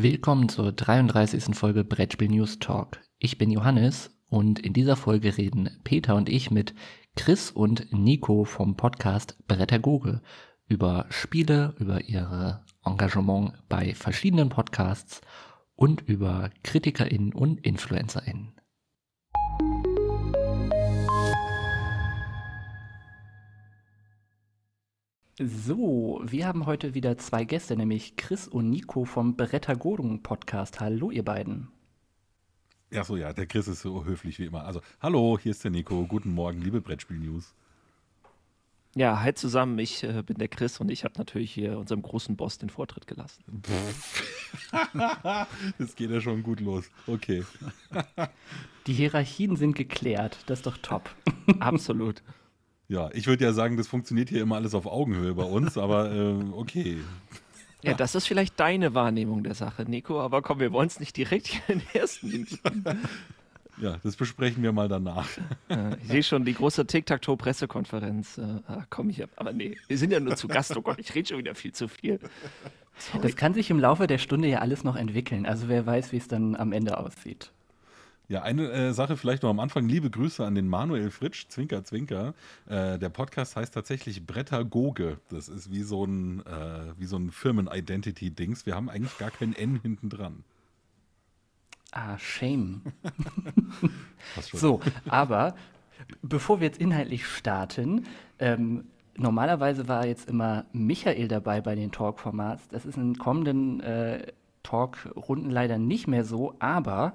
Willkommen zur 33. Folge Brettspiel News Talk. Ich bin Johannes und in dieser Folge reden Peter und ich mit Chris und Nico vom Podcast Brettergoge über Spiele, über ihre Engagement bei verschiedenen Podcasts und über KritikerInnen und InfluencerInnen. So, wir haben heute wieder zwei Gäste, nämlich Chris und Nico vom Brettagodung Podcast. Hallo, ihr beiden. Ja, so ja, der Chris ist so höflich wie immer. Also, hallo, hier ist der Nico. Guten Morgen, liebe Brettspiel-News. Ja, hi zusammen. Ich äh, bin der Chris und ich habe natürlich hier unserem großen Boss den Vortritt gelassen. das geht ja schon gut los. Okay. Die Hierarchien sind geklärt. Das ist doch top. Absolut. Ja, ich würde ja sagen, das funktioniert hier immer alles auf Augenhöhe bei uns, aber äh, okay. Ja, das ist vielleicht deine Wahrnehmung der Sache, Nico, aber komm, wir wollen es nicht direkt hier in den ersten hinkriegen. Ja, das besprechen wir mal danach. Ja, ich sehe schon die große Tic-Tac-Toe-Pressekonferenz. Äh, ah, komm ich, aber nee, wir sind ja nur zu Gast. Oh Gott, ich rede schon wieder viel zu viel. Sorry. Das kann sich im Laufe der Stunde ja alles noch entwickeln. Also wer weiß, wie es dann am Ende aussieht. Ja, eine äh, Sache vielleicht noch am Anfang. Liebe Grüße an den Manuel Fritsch, Zwinker, Zwinker. Äh, der Podcast heißt tatsächlich Brettagoge. Das ist wie so ein, äh, so ein Firmen-Identity-Dings. Wir haben eigentlich gar kein N hinten dran. Ah, shame. so, aber bevor wir jetzt inhaltlich starten, ähm, normalerweise war jetzt immer Michael dabei bei den Talk-Formats. Das ist in kommenden äh, Talk-Runden leider nicht mehr so, aber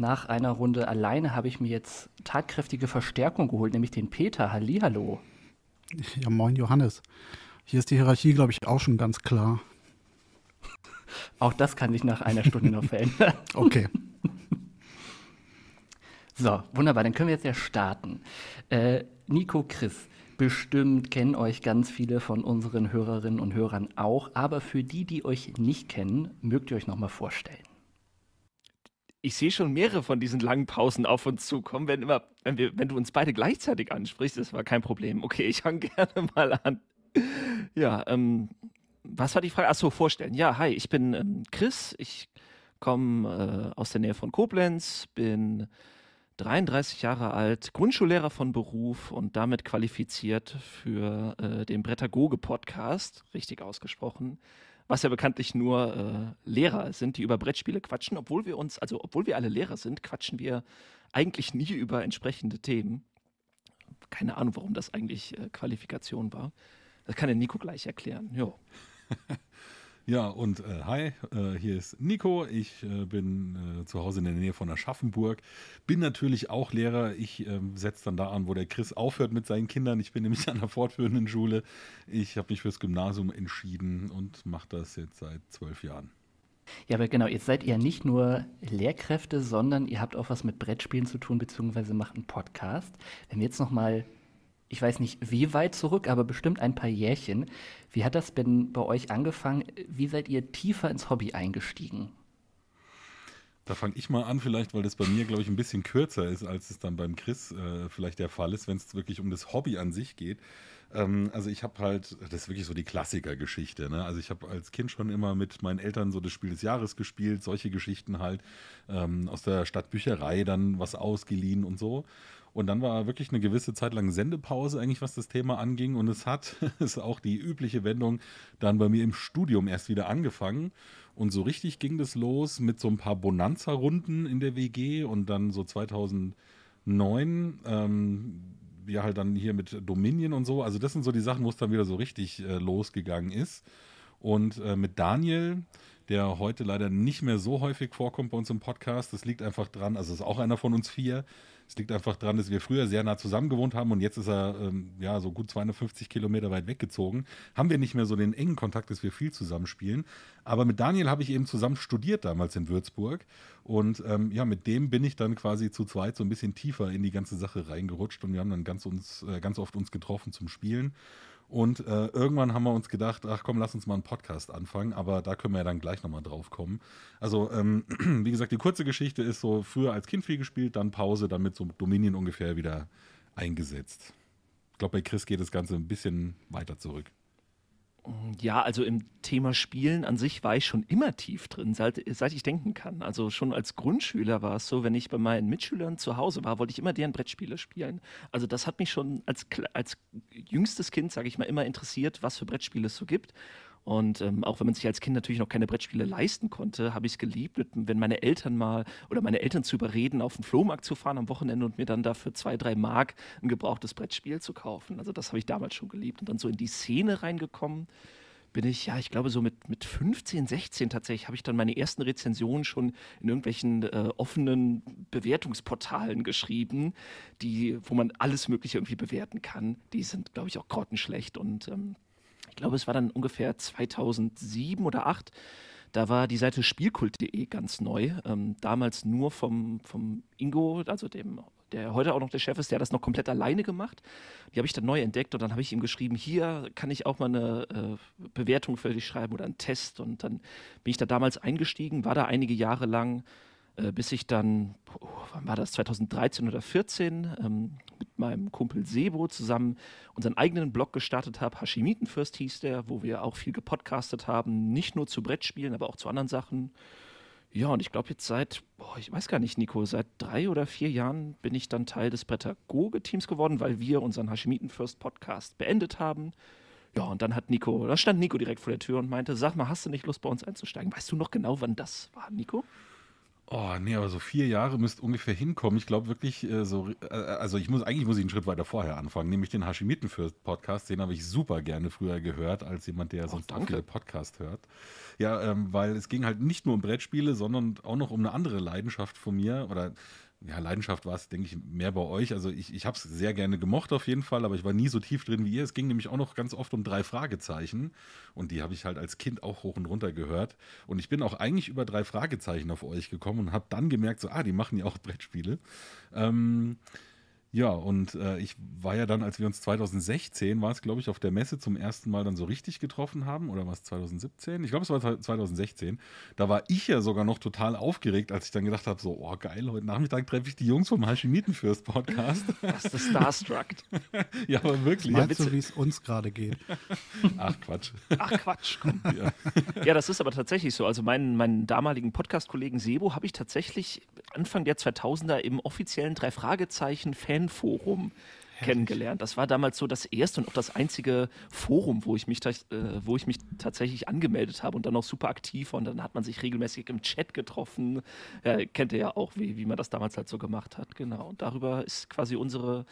nach einer Runde alleine habe ich mir jetzt tatkräftige Verstärkung geholt, nämlich den Peter. Hallihallo. Ja, moin Johannes. Hier ist die Hierarchie, glaube ich, auch schon ganz klar. Auch das kann ich nach einer Stunde noch verändern. Okay. So, wunderbar, dann können wir jetzt ja starten. Äh, Nico, Chris, bestimmt kennen euch ganz viele von unseren Hörerinnen und Hörern auch, aber für die, die euch nicht kennen, mögt ihr euch nochmal vorstellen ich sehe schon mehrere von diesen langen Pausen auf uns zukommen, wenn immer, wenn, wir, wenn du uns beide gleichzeitig ansprichst, das war kein Problem. Okay, ich fange gerne mal an. Ja, ähm, was war die Frage? Achso, vorstellen. Ja, hi, ich bin ähm, Chris. Ich komme äh, aus der Nähe von Koblenz, bin 33 Jahre alt, Grundschullehrer von Beruf und damit qualifiziert für äh, den Brettagoge-Podcast, richtig ausgesprochen was ja bekanntlich nur äh, Lehrer sind, die über Brettspiele quatschen, obwohl wir uns, also obwohl wir alle Lehrer sind, quatschen wir eigentlich nie über entsprechende Themen. Keine Ahnung, warum das eigentlich äh, Qualifikation war. Das kann der Nico gleich erklären. Ja. Ja, und äh, hi, äh, hier ist Nico. Ich äh, bin äh, zu Hause in der Nähe von Aschaffenburg. Bin natürlich auch Lehrer. Ich ähm, setze dann da an, wo der Chris aufhört mit seinen Kindern. Ich bin nämlich an der fortführenden Schule. Ich habe mich fürs Gymnasium entschieden und mache das jetzt seit zwölf Jahren. Ja, aber genau, jetzt seid ihr nicht nur Lehrkräfte, sondern ihr habt auch was mit Brettspielen zu tun, beziehungsweise macht einen Podcast. Wenn wir jetzt nochmal ich weiß nicht wie weit zurück, aber bestimmt ein paar Jährchen. Wie hat das denn bei euch angefangen? Wie seid ihr tiefer ins Hobby eingestiegen? Da fange ich mal an, vielleicht, weil das bei mir, glaube ich, ein bisschen kürzer ist, als es dann beim Chris äh, vielleicht der Fall ist, wenn es wirklich um das Hobby an sich geht. Ähm, also ich habe halt, das ist wirklich so die Klassikergeschichte. Ne? Also ich habe als Kind schon immer mit meinen Eltern so das Spiel des Jahres gespielt, solche Geschichten halt ähm, aus der Stadtbücherei dann was ausgeliehen und so. Und dann war wirklich eine gewisse Zeit lang Sendepause eigentlich, was das Thema anging. Und es hat, ist auch die übliche Wendung, dann bei mir im Studium erst wieder angefangen. Und so richtig ging das los mit so ein paar Bonanza-Runden in der WG und dann so 2009, ähm, ja halt dann hier mit Dominion und so. Also das sind so die Sachen, wo es dann wieder so richtig äh, losgegangen ist. Und äh, mit Daniel, der heute leider nicht mehr so häufig vorkommt bei uns im Podcast, das liegt einfach dran, also ist auch einer von uns vier, es liegt einfach daran, dass wir früher sehr nah zusammen gewohnt haben und jetzt ist er ähm, ja so gut 250 Kilometer weit weggezogen. Haben wir nicht mehr so den engen Kontakt, dass wir viel zusammenspielen. Aber mit Daniel habe ich eben zusammen studiert damals in Würzburg. Und ähm, ja, mit dem bin ich dann quasi zu zweit so ein bisschen tiefer in die ganze Sache reingerutscht und wir haben dann ganz, uns, äh, ganz oft uns getroffen zum Spielen. Und äh, irgendwann haben wir uns gedacht, ach komm, lass uns mal einen Podcast anfangen, aber da können wir ja dann gleich nochmal drauf kommen. Also, ähm, wie gesagt, die kurze Geschichte ist so, früher als Kind viel gespielt, dann Pause, dann mit so Dominion ungefähr wieder eingesetzt. Ich glaube, bei Chris geht das Ganze ein bisschen weiter zurück. Ja, also im Thema Spielen an sich war ich schon immer tief drin, seit, seit ich denken kann. Also schon als Grundschüler war es so, wenn ich bei meinen Mitschülern zu Hause war, wollte ich immer deren Brettspiele spielen. Also das hat mich schon als, als jüngstes Kind, sage ich mal, immer interessiert, was für Brettspiele es so gibt. Und ähm, auch wenn man sich als Kind natürlich noch keine Brettspiele leisten konnte, habe ich es geliebt, wenn meine Eltern mal oder meine Eltern zu überreden, auf den Flohmarkt zu fahren am Wochenende und mir dann dafür zwei, drei Mark ein gebrauchtes Brettspiel zu kaufen. Also das habe ich damals schon geliebt. Und dann so in die Szene reingekommen bin ich, ja, ich glaube so mit, mit 15, 16 tatsächlich, habe ich dann meine ersten Rezensionen schon in irgendwelchen äh, offenen Bewertungsportalen geschrieben, die, wo man alles Mögliche irgendwie bewerten kann. Die sind, glaube ich, auch grottenschlecht und ähm, ich glaube, es war dann ungefähr 2007 oder 2008, da war die Seite spielkult.de ganz neu. Ähm, damals nur vom, vom Ingo, also dem, der heute auch noch der Chef ist, der hat das noch komplett alleine gemacht. Die habe ich dann neu entdeckt und dann habe ich ihm geschrieben, hier kann ich auch mal eine äh, Bewertung für dich schreiben oder einen Test. Und dann bin ich da damals eingestiegen, war da einige Jahre lang äh, bis ich dann, oh, wann war das, 2013 oder 14, ähm, mit meinem Kumpel Sebo zusammen unseren eigenen Blog gestartet habe. Hashimitenfürst hieß der, wo wir auch viel gepodcastet haben, nicht nur zu Brettspielen, aber auch zu anderen Sachen. Ja, und ich glaube jetzt seit, boah, ich weiß gar nicht, Nico, seit drei oder vier Jahren bin ich dann Teil des Prädagoge-Teams geworden, weil wir unseren Hashimitenfürst-Podcast beendet haben. Ja, und dann hat Nico, da stand Nico direkt vor der Tür und meinte, sag mal, hast du nicht Lust, bei uns einzusteigen? Weißt du noch genau, wann das war, Nico? Oh, nee, aber so vier Jahre müsst ungefähr hinkommen. Ich glaube wirklich, äh, so, äh, also ich muss eigentlich muss ich einen Schritt weiter vorher anfangen, nämlich den Hashimitenfürst-Podcast. Den habe ich super gerne früher gehört, als jemand, der oh, sonst auch viele Podcast hört. Ja, ähm, weil es ging halt nicht nur um Brettspiele, sondern auch noch um eine andere Leidenschaft von mir oder ja, Leidenschaft war es, denke ich, mehr bei euch. Also ich, ich habe es sehr gerne gemocht auf jeden Fall, aber ich war nie so tief drin wie ihr. Es ging nämlich auch noch ganz oft um drei Fragezeichen und die habe ich halt als Kind auch hoch und runter gehört. Und ich bin auch eigentlich über drei Fragezeichen auf euch gekommen und habe dann gemerkt, so, ah, die machen ja auch Brettspiele. Ähm, ja, und äh, ich war ja dann, als wir uns 2016, war es glaube ich, auf der Messe zum ersten Mal dann so richtig getroffen haben, oder war es 2017? Ich glaube, es war 2016. Da war ich ja sogar noch total aufgeregt, als ich dann gedacht habe, so, oh geil, heute Nachmittag treffe ich die Jungs vom Hashimitenfürst Podcast. Das ist Starstruck. ja, aber wirklich. Mal so, wie es uns gerade geht. Ach Quatsch. Ach Quatsch, komm. Ja. ja, das ist aber tatsächlich so. Also meinen, meinen damaligen Podcast-Kollegen Sebo habe ich tatsächlich Anfang der 2000er im offiziellen Drei-Fragezeichen-Fan Fanforum kennengelernt. Das war damals so das erste und auch das einzige Forum, wo ich mich, äh, wo ich mich tatsächlich angemeldet habe und dann auch super aktiv war. Und dann hat man sich regelmäßig im Chat getroffen. Äh, kennt ihr ja auch, wie, wie man das damals halt so gemacht hat. Genau. Und darüber ist quasi unsere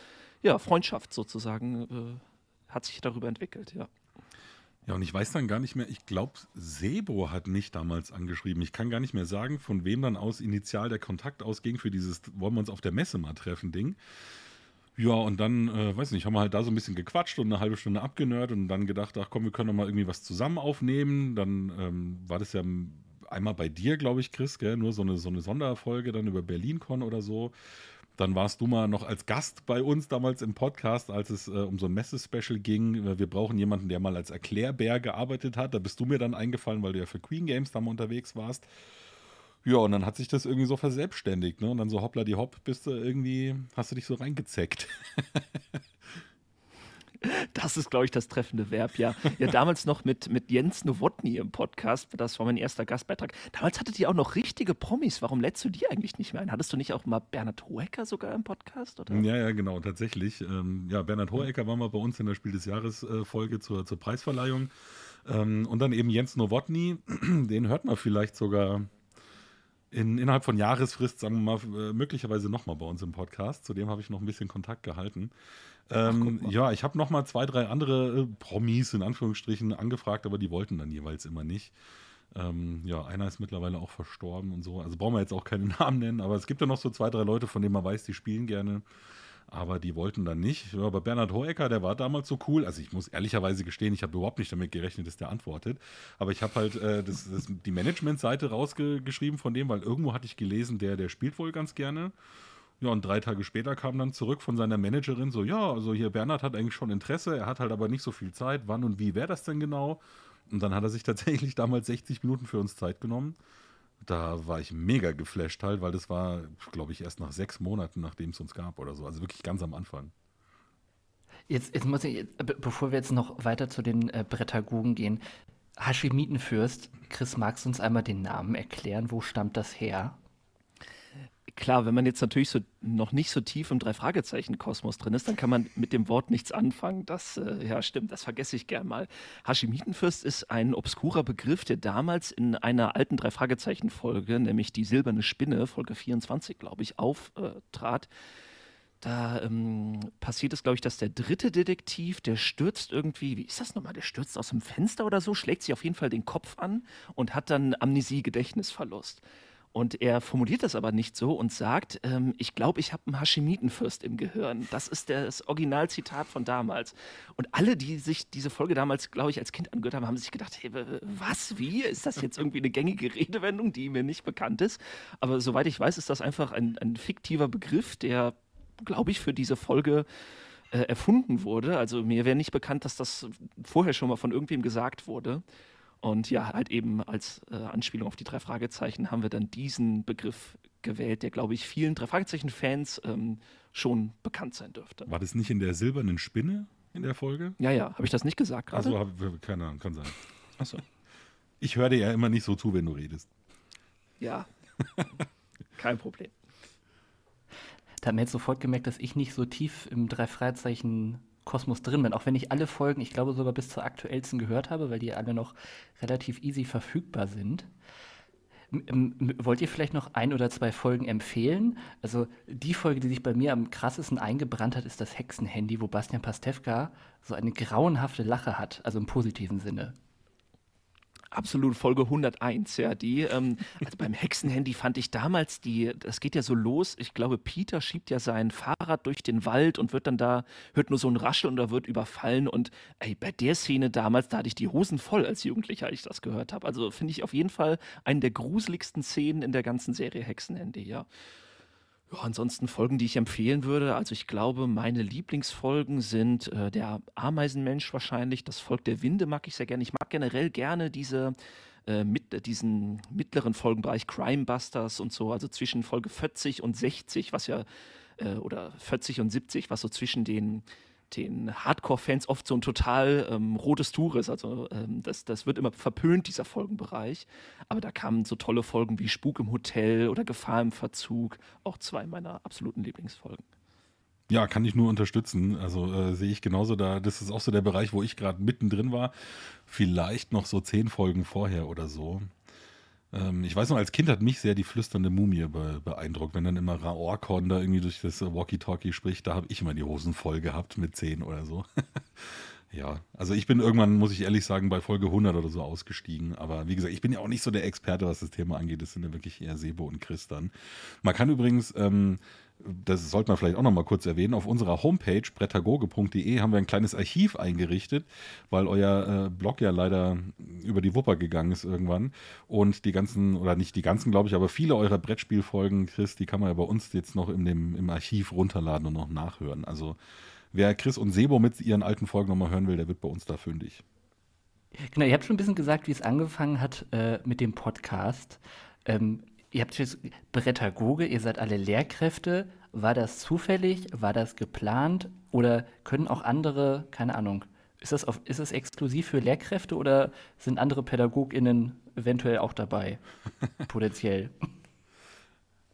ja, Freundschaft sozusagen, äh, hat sich darüber entwickelt, ja. Ja, und ich weiß dann gar nicht mehr, ich glaube, Sebo hat mich damals angeschrieben. Ich kann gar nicht mehr sagen, von wem dann aus initial der Kontakt ausging für dieses Wollen wir uns auf der Messe mal treffen Ding. Ja, und dann, äh, weiß nicht, haben wir halt da so ein bisschen gequatscht und eine halbe Stunde abgenört und dann gedacht, ach komm, wir können doch mal irgendwie was zusammen aufnehmen. Dann ähm, war das ja einmal bei dir, glaube ich, Chris, gell? nur so eine, so eine Sonderfolge dann über BerlinCon oder so. Dann warst du mal noch als Gast bei uns damals im Podcast, als es äh, um so ein Messespecial ging. Äh, wir brauchen jemanden, der mal als Erklärbär gearbeitet hat. Da bist du mir dann eingefallen, weil du ja für Queen Games da mal unterwegs warst. Ja, und dann hat sich das irgendwie so verselbstständigt, ne? Und dann so hoppla die hopp bist du irgendwie, hast du dich so reingezeckt. Das ist, glaube ich, das treffende Verb, ja. Ja, damals noch mit, mit Jens Nowotny im Podcast. Das war mein erster Gastbeitrag. Damals hattet ihr auch noch richtige Promis. Warum lädst du die eigentlich nicht mehr ein? Hattest du nicht auch mal Bernhard Hohecker sogar im Podcast? Oder? Ja, ja, genau, tatsächlich. Ähm, ja, Bernhard Hohecker war mal bei uns in der Spiel des Jahres-Folge äh, zur, zur Preisverleihung. Ähm, und dann eben Jens Nowotny. Den hört man vielleicht sogar in, innerhalb von Jahresfrist, sagen wir mal, äh, möglicherweise nochmal bei uns im Podcast. Zu dem habe ich noch ein bisschen Kontakt gehalten. Ähm, Ach, ja, ich habe noch mal zwei, drei andere äh, Promis in Anführungsstrichen angefragt, aber die wollten dann jeweils immer nicht. Ähm, ja, einer ist mittlerweile auch verstorben und so. Also brauchen wir jetzt auch keinen Namen nennen, aber es gibt ja noch so zwei, drei Leute, von denen man weiß, die spielen gerne. Aber die wollten dann nicht. aber Bernhard Hoecker, der war damals so cool. Also ich muss ehrlicherweise gestehen, ich habe überhaupt nicht damit gerechnet, dass der antwortet. Aber ich habe halt äh, das, das, die Management-Seite rausgeschrieben von dem, weil irgendwo hatte ich gelesen, der, der spielt wohl ganz gerne. Ja, und drei Tage später kam dann zurück von seiner Managerin so, ja, also hier Bernhard hat eigentlich schon Interesse, er hat halt aber nicht so viel Zeit, wann und wie wäre das denn genau? Und dann hat er sich tatsächlich damals 60 Minuten für uns Zeit genommen. Da war ich mega geflasht halt, weil das war, glaube ich, erst nach sechs Monaten, nachdem es uns gab oder so. Also wirklich ganz am Anfang. Jetzt, jetzt muss ich, bevor wir jetzt noch weiter zu den äh, Bretagogen gehen, Hashimitenfürst, Chris, magst du uns einmal den Namen erklären? Wo stammt das her? klar, wenn man jetzt natürlich so noch nicht so tief im Drei-Fragezeichen-Kosmos drin ist, dann kann man mit dem Wort nichts anfangen. Das, äh, ja, stimmt, das vergesse ich gern mal. Hashimitenfürst ist ein obskurer Begriff, der damals in einer alten Drei-Fragezeichen-Folge, nämlich die Silberne Spinne, Folge 24, glaube ich, auftrat. Da ähm, passiert es, glaube ich, dass der dritte Detektiv, der stürzt irgendwie, wie ist das nochmal, der stürzt aus dem Fenster oder so, schlägt sich auf jeden Fall den Kopf an und hat dann Amnesie-Gedächtnisverlust. Und er formuliert das aber nicht so und sagt, ähm, ich glaube, ich habe einen Haschimitenfürst im Gehirn. Das ist das Originalzitat von damals. Und alle, die sich diese Folge damals, glaube ich, als Kind angehört haben, haben sich gedacht, hey, was, wie? Ist das jetzt irgendwie eine gängige Redewendung, die mir nicht bekannt ist? Aber soweit ich weiß, ist das einfach ein, ein fiktiver Begriff, der, glaube ich, für diese Folge äh, erfunden wurde. Also mir wäre nicht bekannt, dass das vorher schon mal von irgendwem gesagt wurde. Und ja, halt eben als äh, Anspielung auf die drei Fragezeichen haben wir dann diesen Begriff gewählt, der, glaube ich, vielen drei Fragezeichen-Fans ähm, schon bekannt sein dürfte. War das nicht in der silbernen Spinne in der Folge? Ja, ja, habe ich das nicht gesagt gerade? Also, hab, keine Ahnung, kann sein. Achso. Ich höre dir ja immer nicht so zu, wenn du redest. Ja, kein Problem. Da haben wir jetzt sofort gemerkt, dass ich nicht so tief im drei Fragezeichen Kosmos drin bin. Auch wenn ich alle Folgen, ich glaube sogar bis zur aktuellsten gehört habe, weil die alle noch relativ easy verfügbar sind. M wollt ihr vielleicht noch ein oder zwei Folgen empfehlen? Also die Folge, die sich bei mir am krassesten eingebrannt hat, ist das Hexenhandy, wo Bastian Pastewka so eine grauenhafte Lache hat, also im positiven Sinne absolut Folge 101, ja, die. Ähm, also beim Hexenhandy fand ich damals die, das geht ja so los, ich glaube, Peter schiebt ja sein Fahrrad durch den Wald und wird dann da, hört nur so ein Rascheln und da wird überfallen. Und ey, bei der Szene damals, da hatte ich die Hosen voll als Jugendlicher, als ich das gehört habe. Also finde ich auf jeden Fall einen der gruseligsten Szenen in der ganzen Serie Hexenhandy, ja. Ja, ansonsten Folgen, die ich empfehlen würde. Also ich glaube, meine Lieblingsfolgen sind äh, der Ameisenmensch wahrscheinlich, das Volk der Winde mag ich sehr gerne. Ich mag generell gerne diese äh, mit äh, diesen mittleren Folgenbereich Crimebusters und so, also zwischen Folge 40 und 60, was ja äh, oder 40 und 70, was so zwischen den den Hardcore-Fans oft so ein total ähm, rotes Tuch ist. Also ähm, das, das wird immer verpönt, dieser Folgenbereich. Aber da kamen so tolle Folgen wie Spuk im Hotel oder Gefahr im Verzug, auch zwei meiner absoluten Lieblingsfolgen. Ja, kann ich nur unterstützen. Also äh, sehe ich genauso da. Das ist auch so der Bereich, wo ich gerade mittendrin war. Vielleicht noch so zehn Folgen vorher oder so. Ähm, ich weiß noch, als Kind hat mich sehr die flüsternde Mumie be beeindruckt, wenn dann immer Raorkorn da irgendwie durch das Walkie-Talkie spricht. Da habe ich immer die Hosen voll gehabt mit 10 oder so. ja, also ich bin irgendwann, muss ich ehrlich sagen, bei Folge 100 oder so ausgestiegen. Aber wie gesagt, ich bin ja auch nicht so der Experte, was das Thema angeht. Das sind ja wirklich eher Sebo und Chris dann. Man kann übrigens. Ähm, das sollte man vielleicht auch noch mal kurz erwähnen, auf unserer Homepage brettagoge.de haben wir ein kleines Archiv eingerichtet, weil euer äh, Blog ja leider über die Wupper gegangen ist irgendwann. Und die ganzen, oder nicht die ganzen, glaube ich, aber viele eurer Brettspielfolgen, Chris, die kann man ja bei uns jetzt noch in dem, im Archiv runterladen und noch nachhören. Also wer Chris und Sebo mit ihren alten Folgen noch mal hören will, der wird bei uns da fündig. Genau, ihr habt schon ein bisschen gesagt, wie es angefangen hat äh, mit dem Podcast. Ähm, ihr habt jetzt Pädagoge, ihr seid alle Lehrkräfte. War das zufällig? War das geplant? Oder können auch andere, keine Ahnung, ist das, auf, ist das exklusiv für Lehrkräfte oder sind andere PädagogInnen eventuell auch dabei? Potenziell.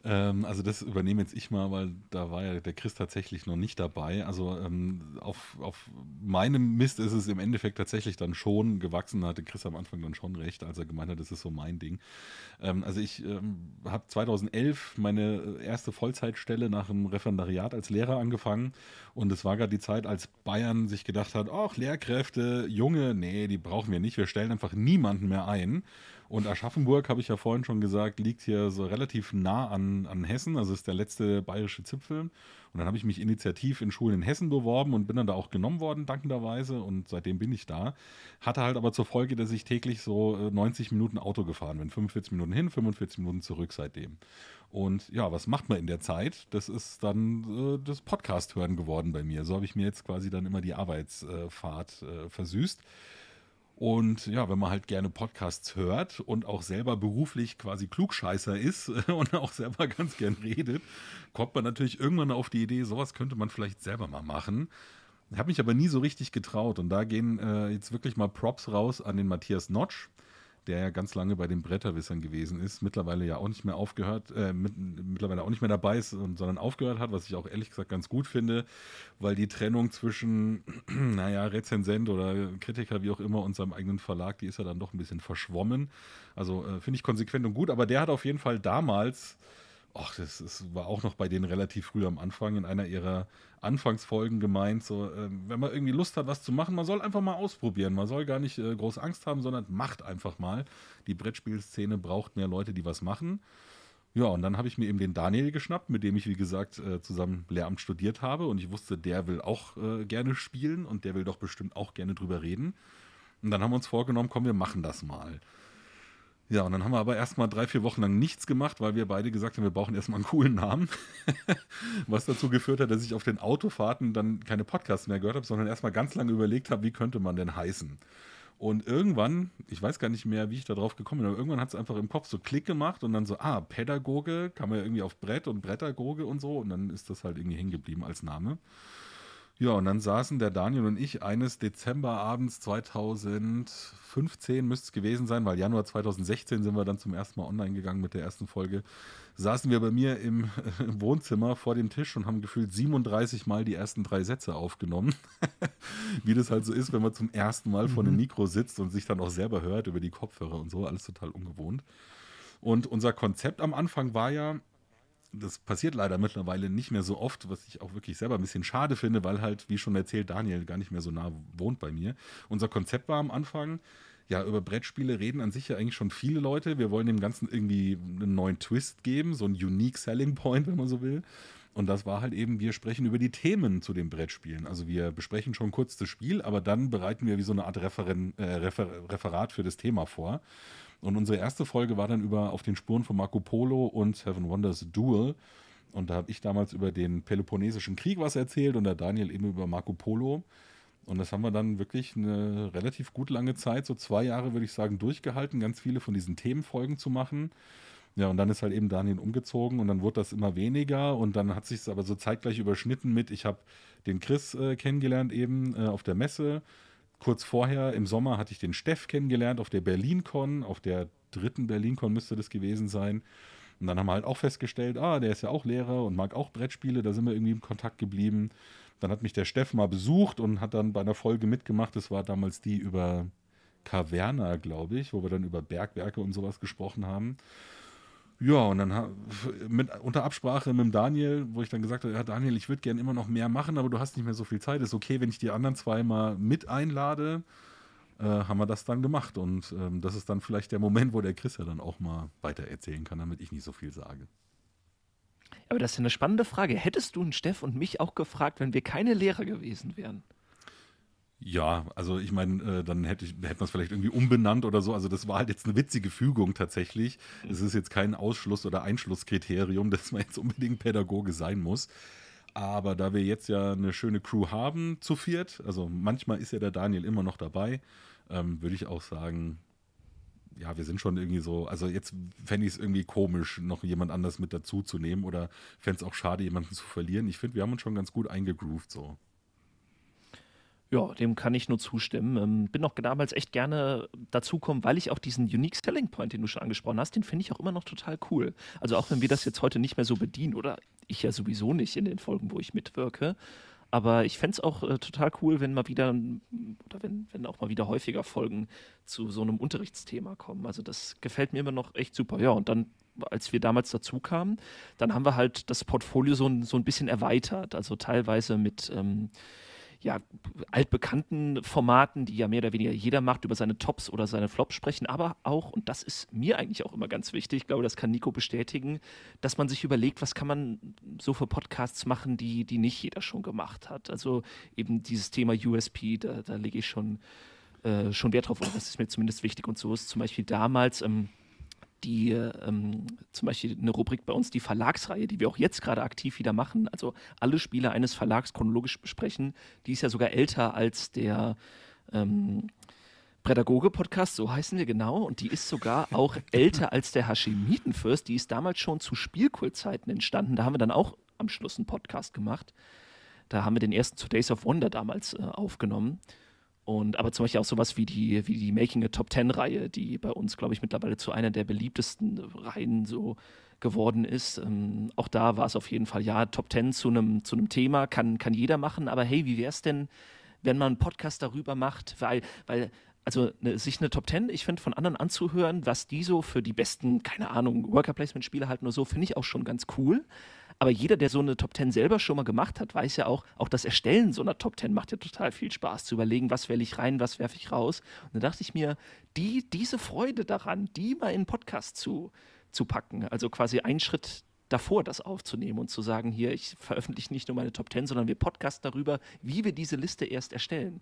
Ähm, also das übernehme jetzt ich mal, weil da war ja der Chris tatsächlich noch nicht dabei. Also ähm, auf, auf meinem Mist ist es im Endeffekt tatsächlich dann schon gewachsen. Da hatte Chris am Anfang dann schon recht, als er gemeint hat, das ist so mein Ding. Ähm, also ich ähm, habe 2011 meine erste Vollzeitstelle nach dem Referendariat als Lehrer angefangen und es war gerade die Zeit, als Bayern sich gedacht hat, ach Lehrkräfte, Junge, nee, die brauchen wir nicht, wir stellen einfach niemanden mehr ein. Und Aschaffenburg, habe ich ja vorhin schon gesagt, liegt hier so relativ nah an, an Hessen. Also ist der letzte bayerische Zipfel. Und dann habe ich mich initiativ in Schulen in Hessen beworben und bin dann da auch genommen worden, dankenderweise. Und seitdem bin ich da. Hatte halt aber zur Folge, dass ich täglich so 90 äh, Minuten Auto gefahren bin. 45 Minuten hin, 45 Minuten zurück seitdem. Und ja, was macht man in der Zeit? Das ist dann äh, das Podcast hören geworden bei mir. So habe ich mir jetzt quasi dann immer die Arbeitsfahrt äh, versüßt. Und ja, wenn man halt gerne Podcasts hört und auch selber beruflich quasi Klugscheißer ist und auch selber ganz gern redet, kommt man natürlich irgendwann auf die Idee, sowas könnte man vielleicht selber mal machen. Ich Habe mich aber nie so richtig getraut und da gehen äh, jetzt wirklich mal Props raus an den Matthias Notsch, der ja ganz lange bei den Bretterwissern gewesen ist, mittlerweile ja auch nicht mehr aufgehört, äh, mit, mittlerweile auch nicht mehr dabei ist, und, sondern aufgehört hat, was ich auch ehrlich gesagt ganz gut finde, weil die Trennung zwischen, naja, Rezensent oder Kritiker, wie auch immer, und seinem eigenen Verlag, die ist ja dann doch ein bisschen verschwommen. Also äh, finde ich konsequent und gut, aber der hat auf jeden Fall damals ach, das ist, war auch noch bei denen relativ früh am Anfang in einer ihrer Anfangsfolgen gemeint, so, äh, wenn man irgendwie Lust hat, was zu machen, man soll einfach mal ausprobieren. Man soll gar nicht äh, groß Angst haben, sondern macht einfach mal. Die Brettspielszene braucht mehr Leute, die was machen. Ja, und dann habe ich mir eben den Daniel geschnappt, mit dem ich, wie gesagt, äh, zusammen Lehramt studiert habe. Und ich wusste, der will auch äh, gerne spielen und der will doch bestimmt auch gerne drüber reden. Und dann haben wir uns vorgenommen, komm, wir machen das mal. Ja, und dann haben wir aber erstmal drei, vier Wochen lang nichts gemacht, weil wir beide gesagt haben, wir brauchen erstmal einen coolen Namen. Was dazu geführt hat, dass ich auf den Autofahrten dann keine Podcasts mehr gehört habe, sondern erstmal ganz lange überlegt habe, wie könnte man denn heißen. Und irgendwann, ich weiß gar nicht mehr, wie ich da drauf gekommen bin, aber irgendwann hat es einfach im Kopf so Klick gemacht und dann so, ah, Pädagoge, kam ja irgendwie auf Brett und Brettagoge und so und dann ist das halt irgendwie hängen geblieben als Name. Ja, und dann saßen der Daniel und ich eines Dezemberabends 2015, müsste es gewesen sein, weil Januar 2016 sind wir dann zum ersten Mal online gegangen mit der ersten Folge, saßen wir bei mir im, im Wohnzimmer vor dem Tisch und haben gefühlt 37 Mal die ersten drei Sätze aufgenommen. Wie das halt so ist, wenn man zum ersten Mal vor einem mhm. Mikro sitzt und sich dann auch selber hört über die Kopfhörer und so, alles total ungewohnt. Und unser Konzept am Anfang war ja, das passiert leider mittlerweile nicht mehr so oft, was ich auch wirklich selber ein bisschen schade finde, weil halt, wie schon erzählt, Daniel gar nicht mehr so nah wohnt bei mir. Unser Konzept war am Anfang, ja, über Brettspiele reden an sich ja eigentlich schon viele Leute. Wir wollen dem Ganzen irgendwie einen neuen Twist geben, so einen unique Selling Point, wenn man so will. Und das war halt eben, wir sprechen über die Themen zu den Brettspielen. Also wir besprechen schon kurz das Spiel, aber dann bereiten wir wie so eine Art Referen, äh, Refer, Referat für das Thema vor. Und unsere erste Folge war dann über Auf den Spuren von Marco Polo und Seven Wonders Duel. Und da habe ich damals über den Peloponnesischen Krieg was erzählt und der Daniel eben über Marco Polo. Und das haben wir dann wirklich eine relativ gut lange Zeit, so zwei Jahre würde ich sagen, durchgehalten, ganz viele von diesen Themenfolgen zu machen. Ja, und dann ist halt eben Daniel umgezogen und dann wurde das immer weniger und dann hat sich es aber so zeitgleich überschnitten mit, ich habe den Chris äh, kennengelernt eben äh, auf der Messe kurz vorher im Sommer hatte ich den Steff kennengelernt auf der BerlinCon, auf der dritten BerlinCon müsste das gewesen sein. Und dann haben wir halt auch festgestellt, ah, der ist ja auch Lehrer und mag auch Brettspiele, da sind wir irgendwie im Kontakt geblieben. Dann hat mich der Steff mal besucht und hat dann bei einer Folge mitgemacht. Das war damals die über Caverna, glaube ich, wo wir dann über Bergwerke und sowas gesprochen haben. Ja, und dann mit, unter Absprache mit dem Daniel, wo ich dann gesagt habe, ja Daniel, ich würde gerne immer noch mehr machen, aber du hast nicht mehr so viel Zeit. Ist okay, wenn ich die anderen zwei mal mit einlade, äh, haben wir das dann gemacht. Und ähm, das ist dann vielleicht der Moment, wo der Chris ja dann auch mal weiter erzählen kann, damit ich nicht so viel sage. Aber das ist ja eine spannende Frage. Hättest du einen Steff und mich auch gefragt, wenn wir keine Lehrer gewesen wären? Ja, also ich meine, äh, dann hätte, ich, hätte man es vielleicht irgendwie umbenannt oder so. Also das war halt jetzt eine witzige Fügung tatsächlich. Es ist jetzt kein Ausschluss- oder Einschlusskriterium, dass man jetzt unbedingt Pädagoge sein muss. Aber da wir jetzt ja eine schöne Crew haben zu viert, also manchmal ist ja der Daniel immer noch dabei, ähm, würde ich auch sagen, ja, wir sind schon irgendwie so, also jetzt fände ich es irgendwie komisch, noch jemand anders mit dazu zu nehmen oder fände es auch schade, jemanden zu verlieren. Ich finde, wir haben uns schon ganz gut eingegroovt so. Ja, dem kann ich nur zustimmen. Ähm, bin auch damals echt gerne dazukommen, weil ich auch diesen Unique Selling Point, den du schon angesprochen hast, den finde ich auch immer noch total cool. Also auch wenn wir das jetzt heute nicht mehr so bedienen oder ich ja sowieso nicht in den Folgen, wo ich mitwirke. Aber ich fände es auch äh, total cool, wenn mal wieder oder wenn, wenn auch mal wieder häufiger Folgen zu so einem Unterrichtsthema kommen. Also das gefällt mir immer noch echt super. Ja, und dann als wir damals dazu kamen, dann haben wir halt das Portfolio so, so ein bisschen erweitert. Also teilweise mit ähm, ja, altbekannten Formaten, die ja mehr oder weniger jeder macht, über seine Tops oder seine Flops sprechen, aber auch, und das ist mir eigentlich auch immer ganz wichtig, ich glaube, das kann Nico bestätigen, dass man sich überlegt, was kann man so für Podcasts machen, die, die nicht jeder schon gemacht hat. Also eben dieses Thema USP, da, da lege ich schon, äh, schon Wert drauf, und das ist mir zumindest wichtig. Und so ist zum Beispiel damals. Ähm, die ähm, zum Beispiel eine Rubrik bei uns, die Verlagsreihe, die wir auch jetzt gerade aktiv wieder machen, also alle Spiele eines Verlags chronologisch besprechen, die ist ja sogar älter als der ähm, Pädagoge-Podcast, so heißen wir genau, und die ist sogar auch älter als der Hashemitenfürst, die ist damals schon zu Spielkultzeiten entstanden, da haben wir dann auch am Schluss einen Podcast gemacht, da haben wir den ersten zu Days of Wonder damals äh, aufgenommen und aber zum Beispiel auch sowas wie die, wie die Making a Top Ten-Reihe, die bei uns, glaube ich, mittlerweile zu einer der beliebtesten Reihen so geworden ist. Ähm, auch da war es auf jeden Fall, ja, Top Ten zu einem zu Thema kann, kann jeder machen, aber hey, wie wäre es denn, wenn man einen Podcast darüber macht? Weil, weil also ne, sich eine Top Ten, ich finde, von anderen anzuhören, was die so für die besten, keine Ahnung, Worker Placement-Spiele halten oder so, finde ich auch schon ganz cool. Aber jeder, der so eine Top 10 selber schon mal gemacht hat, weiß ja auch, auch das Erstellen so einer Top 10 macht ja total viel Spaß zu überlegen, was wähle ich rein, was werfe ich raus. Und da dachte ich mir, die, diese Freude daran, die mal in einen Podcast zu, zu packen. Also quasi einen Schritt davor, das aufzunehmen und zu sagen, hier, ich veröffentliche nicht nur meine Top 10, sondern wir Podcast darüber, wie wir diese Liste erst erstellen.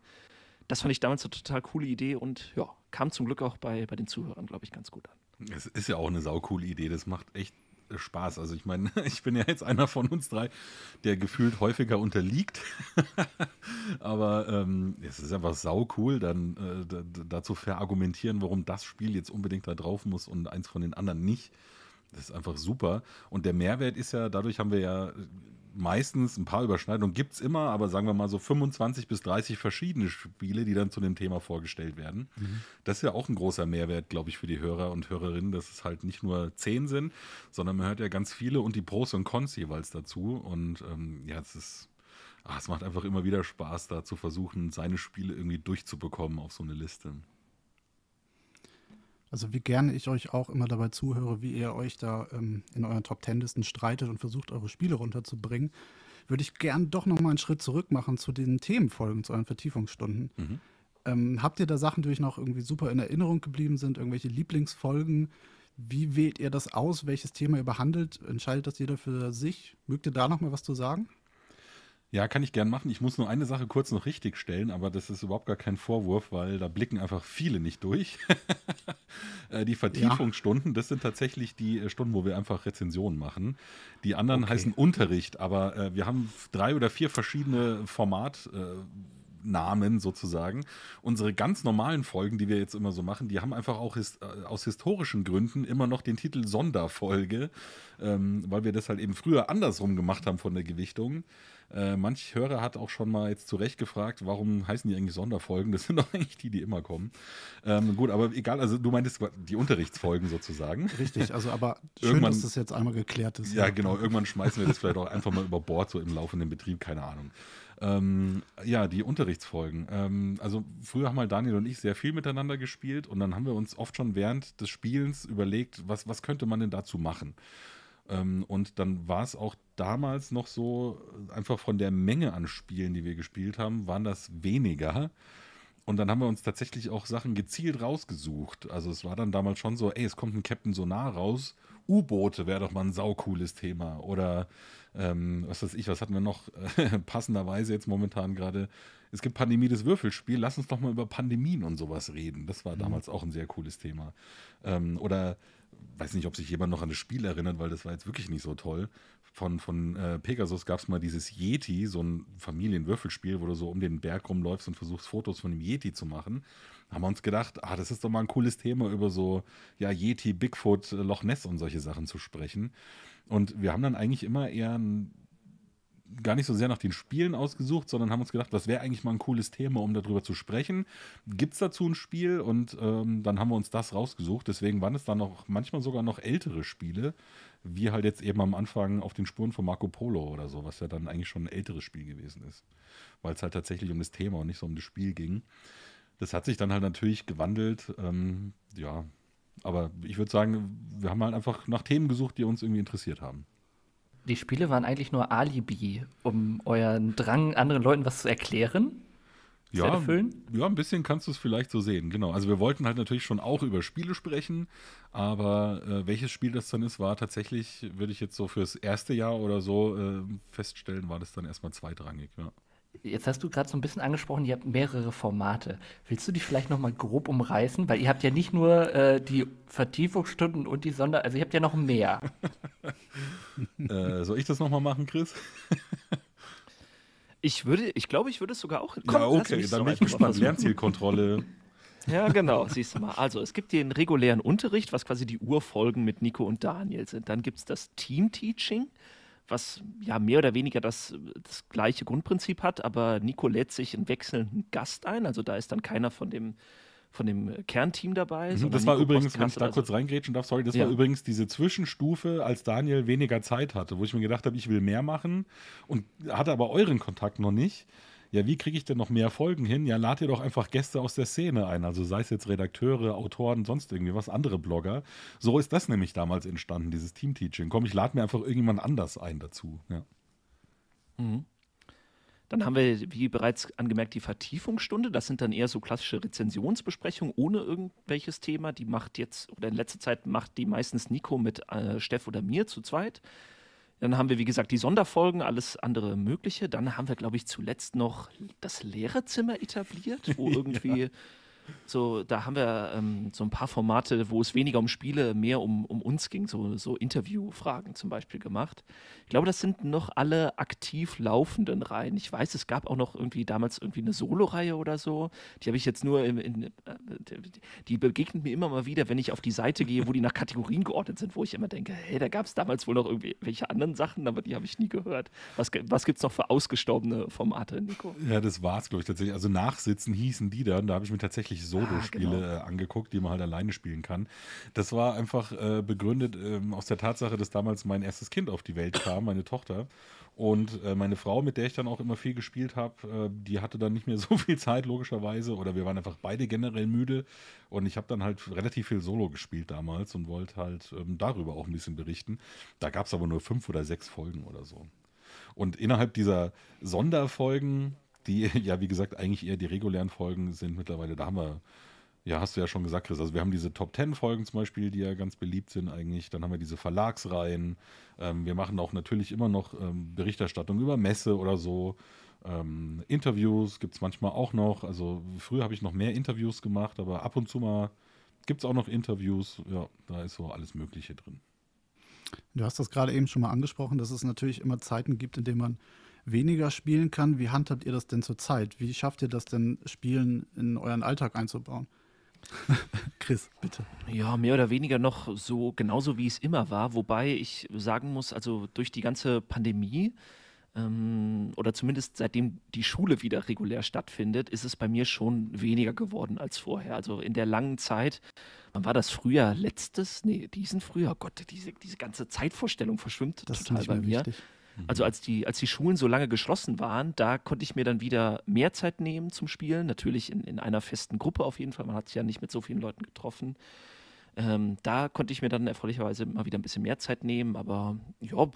Das fand ich damals eine total coole Idee und ja, kam zum Glück auch bei, bei den Zuhörern, glaube ich, ganz gut an. Es ist ja auch eine saukoole Idee. Das macht echt Spaß. Also ich meine, ich bin ja jetzt einer von uns drei, der gefühlt häufiger unterliegt. Aber ähm, es ist einfach sau cool, dann äh, dazu verargumentieren, warum das Spiel jetzt unbedingt da drauf muss und eins von den anderen nicht. Das ist einfach super. Und der Mehrwert ist ja, dadurch haben wir ja meistens ein paar Überschneidungen, gibt es immer, aber sagen wir mal so 25 bis 30 verschiedene Spiele, die dann zu dem Thema vorgestellt werden. Mhm. Das ist ja auch ein großer Mehrwert, glaube ich, für die Hörer und Hörerinnen, dass es halt nicht nur 10 sind, sondern man hört ja ganz viele und die Pros und Cons jeweils dazu. Und ähm, ja, es ist. Ach, es macht einfach immer wieder Spaß, da zu versuchen, seine Spiele irgendwie durchzubekommen auf so eine Liste. Also wie gerne ich euch auch immer dabei zuhöre, wie ihr euch da ähm, in euren Top-Ten-Listen streitet und versucht, eure Spiele runterzubringen, würde ich gern doch nochmal einen Schritt zurück machen zu den Themenfolgen, zu euren Vertiefungsstunden. Mhm. Ähm, habt ihr da Sachen, die euch noch irgendwie super in Erinnerung geblieben sind, irgendwelche Lieblingsfolgen? Wie wählt ihr das aus? Welches Thema ihr behandelt? Entscheidet das jeder für sich? Mögt ihr da nochmal was zu sagen? Ja, kann ich gern machen. Ich muss nur eine Sache kurz noch richtig stellen, aber das ist überhaupt gar kein Vorwurf, weil da blicken einfach viele nicht durch. Äh, die Vertiefungsstunden, ja. das sind tatsächlich die äh, Stunden, wo wir einfach Rezensionen machen. Die anderen okay. heißen Unterricht, aber äh, wir haben drei oder vier verschiedene Formatnamen Äh, sozusagen. Unsere ganz normalen Folgen, die wir jetzt immer so machen, die haben einfach auch his äh, aus historischen Gründen immer noch den Titel Sonderfolge, ähm, weil wir das halt eben früher andersrum gemacht haben von der Gewichtung. Äh, manch Hörer hat auch schon mal jetzt zu gefragt, warum heißen die eigentlich Sonderfolgen? Das sind doch eigentlich die, die immer kommen. Ähm, gut, aber egal, also du meintest die Unterrichtsfolgen sozusagen. Richtig, also aber schön, irgendwann, dass das jetzt einmal geklärt ist. Ja, ja, genau, irgendwann schmeißen wir das vielleicht auch einfach mal über Bord, so im laufenden Betrieb, keine Ahnung. Ähm, ja, die Unterrichtsfolgen. Ähm, also früher haben mal Daniel und ich sehr viel miteinander gespielt und dann haben wir uns oft schon während des Spielens überlegt, was, was könnte man denn dazu machen? Ähm, und dann war es auch damals noch so, einfach von der Menge an Spielen, die wir gespielt haben, waren das weniger. Und dann haben wir uns tatsächlich auch Sachen gezielt rausgesucht. Also es war dann damals schon so, ey, es kommt ein Captain Sonar raus. U-Boote wäre doch mal ein saucooles Thema. Oder ähm, was weiß ich, was hatten wir noch passenderweise jetzt momentan gerade? Es gibt Pandemie des Würfelspiel, lass uns doch mal über Pandemien und sowas reden. Das war mhm. damals auch ein sehr cooles Thema. Ähm, oder weiß nicht, ob sich jemand noch an das Spiel erinnert, weil das war jetzt wirklich nicht so toll. Von, von äh, Pegasus gab es mal dieses Yeti, so ein Familienwürfelspiel, wo du so um den Berg rumläufst und versuchst, Fotos von dem Yeti zu machen. Da haben wir uns gedacht, ah, das ist doch mal ein cooles Thema, über so ja, Yeti, Bigfoot, äh, Loch Ness und solche Sachen zu sprechen. Und wir haben dann eigentlich immer eher ein gar nicht so sehr nach den Spielen ausgesucht, sondern haben uns gedacht, was wäre eigentlich mal ein cooles Thema, um darüber zu sprechen. Gibt es dazu ein Spiel? Und ähm, dann haben wir uns das rausgesucht. Deswegen waren es dann auch manchmal sogar noch ältere Spiele, wie halt jetzt eben am Anfang auf den Spuren von Marco Polo oder so, was ja dann eigentlich schon ein älteres Spiel gewesen ist, weil es halt tatsächlich um das Thema und nicht so um das Spiel ging. Das hat sich dann halt natürlich gewandelt. Ähm, ja, aber ich würde sagen, wir haben halt einfach nach Themen gesucht, die uns irgendwie interessiert haben die Spiele waren eigentlich nur Alibi, um euren Drang, anderen Leuten was zu erklären. Ja, erfüllen. ja, ein bisschen kannst du es vielleicht so sehen, genau. Also wir wollten halt natürlich schon auch über Spiele sprechen, aber äh, welches Spiel das dann ist, war tatsächlich, würde ich jetzt so fürs erste Jahr oder so äh, feststellen, war das dann erstmal zweitrangig, ja. Jetzt hast du gerade so ein bisschen angesprochen, ihr habt mehrere Formate. Willst du die vielleicht noch mal grob umreißen? Weil ihr habt ja nicht nur äh, die Vertiefungsstunden und die Sonder... Also ihr habt ja noch mehr. äh, soll ich das noch mal machen, Chris? ich würde, ich glaube, ich würde es sogar auch... Komm, ja, okay, dann bin ich gespannt. Lernzielkontrolle. Ja, genau, siehst du mal. Also, es gibt den regulären Unterricht, was quasi die Urfolgen mit Nico und Daniel sind. Dann gibt es das Team-Teaching was ja mehr oder weniger das, das gleiche Grundprinzip hat, aber Nico lädt sich einen wechselnden Gast ein, also da ist dann keiner von dem von dem Kernteam dabei. Mhm, das war Nico übrigens, wenn ich da so. Also kurz reingrätschen darf, sorry, das ja. war übrigens diese Zwischenstufe, als Daniel weniger Zeit hatte, wo ich mir gedacht habe, ich will mehr machen und hatte aber euren Kontakt noch nicht ja, wie kriege ich denn noch mehr Folgen hin? Ja, lad dir doch einfach Gäste aus der Szene ein. Also sei es jetzt Redakteure, Autoren, sonst irgendwie was, andere Blogger. So ist das nämlich damals entstanden, dieses Team-Teaching. Komm, ich lade mir einfach irgendjemand anders ein dazu. Ja. Mhm. Dann haben wir, wie bereits angemerkt, die Vertiefungsstunde. Das sind dann eher so klassische Rezensionsbesprechungen ohne irgendwelches Thema. Die macht jetzt, oder in letzter Zeit macht die meistens Nico mit äh, Steff oder mir zu zweit. Dann haben wir, wie gesagt, die Sonderfolgen, alles andere Mögliche. Dann haben wir, glaube ich, zuletzt noch das Lehrerzimmer etabliert, wo irgendwie. ja so, da haben wir ähm, so ein paar Formate, wo es weniger um Spiele, mehr um, um uns ging, so, so Interviewfragen zum Beispiel gemacht. Ich glaube, das sind noch alle aktiv laufenden Reihen. Ich weiß, es gab auch noch irgendwie damals irgendwie eine Solo-Reihe oder so. Die habe ich jetzt nur in, in, äh, die begegnet mir immer mal wieder, wenn ich auf die Seite gehe, wo die nach Kategorien geordnet sind, wo ich immer denke, hey, da gab es damals wohl noch irgendwelche anderen Sachen, aber die habe ich nie gehört. Was, was gibt es noch für ausgestorbene Formate, Nico? Ja, das war es, glaube ich, tatsächlich. Also Nachsitzen hießen die dann. Da habe ich mir tatsächlich wirklich Solo-Spiele ah, genau. Äh, angeguckt, die man halt alleine spielen kann. Das war einfach äh, begründet äh, aus der Tatsache, dass damals mein erstes Kind auf die Welt kam, meine Tochter. Und äh, meine Frau, mit der ich dann auch immer viel gespielt habe, äh, die hatte dann nicht mehr so viel Zeit, logischerweise. Oder wir waren einfach beide generell müde. Und ich habe dann halt relativ viel Solo gespielt damals und wollte halt ähm, darüber auch ein bisschen berichten. Da gab es aber nur fünf oder sechs Folgen oder so. Und innerhalb dieser Sonderfolgen die ja, wie gesagt, eigentlich eher die regulären Folgen sind mittlerweile. Da haben wir, ja, hast du ja schon gesagt, Chris. Also, wir haben diese Top ten Folgen zum Beispiel, die ja ganz beliebt sind eigentlich. Dann haben wir diese Verlagsreihen. Ähm, wir machen auch natürlich immer noch ähm, Berichterstattung über Messe oder so. Ähm, Interviews gibt es manchmal auch noch. Also, früher habe ich noch mehr Interviews gemacht, aber ab und zu mal gibt es auch noch Interviews. Ja, da ist so alles Mögliche drin. Du hast das gerade eben schon mal angesprochen, dass es natürlich immer Zeiten gibt, in denen man weniger spielen kann. Wie handhabt ihr das denn zurzeit? Wie schafft ihr das denn, Spielen in euren Alltag einzubauen? Chris, bitte. Ja, mehr oder weniger noch so genauso wie es immer war, wobei ich sagen muss, also durch die ganze Pandemie ähm, oder zumindest seitdem die Schule wieder regulär stattfindet, ist es bei mir schon weniger geworden als vorher. Also in der langen Zeit, wann war das früher? Letztes? Nee, diesen früher. Oh Gott, diese, diese ganze Zeitvorstellung verschwimmt das total bei mir. Wichtig also als die, als die Schulen so lange geschlossen waren, da konnte ich mir dann wieder mehr Zeit nehmen zum Spielen. Natürlich in, in einer festen Gruppe auf jeden Fall. Man hat sich ja nicht mit so vielen Leuten getroffen. Ähm, da konnte ich mir dann erfreulicherweise mal wieder ein bisschen mehr Zeit nehmen, aber ja,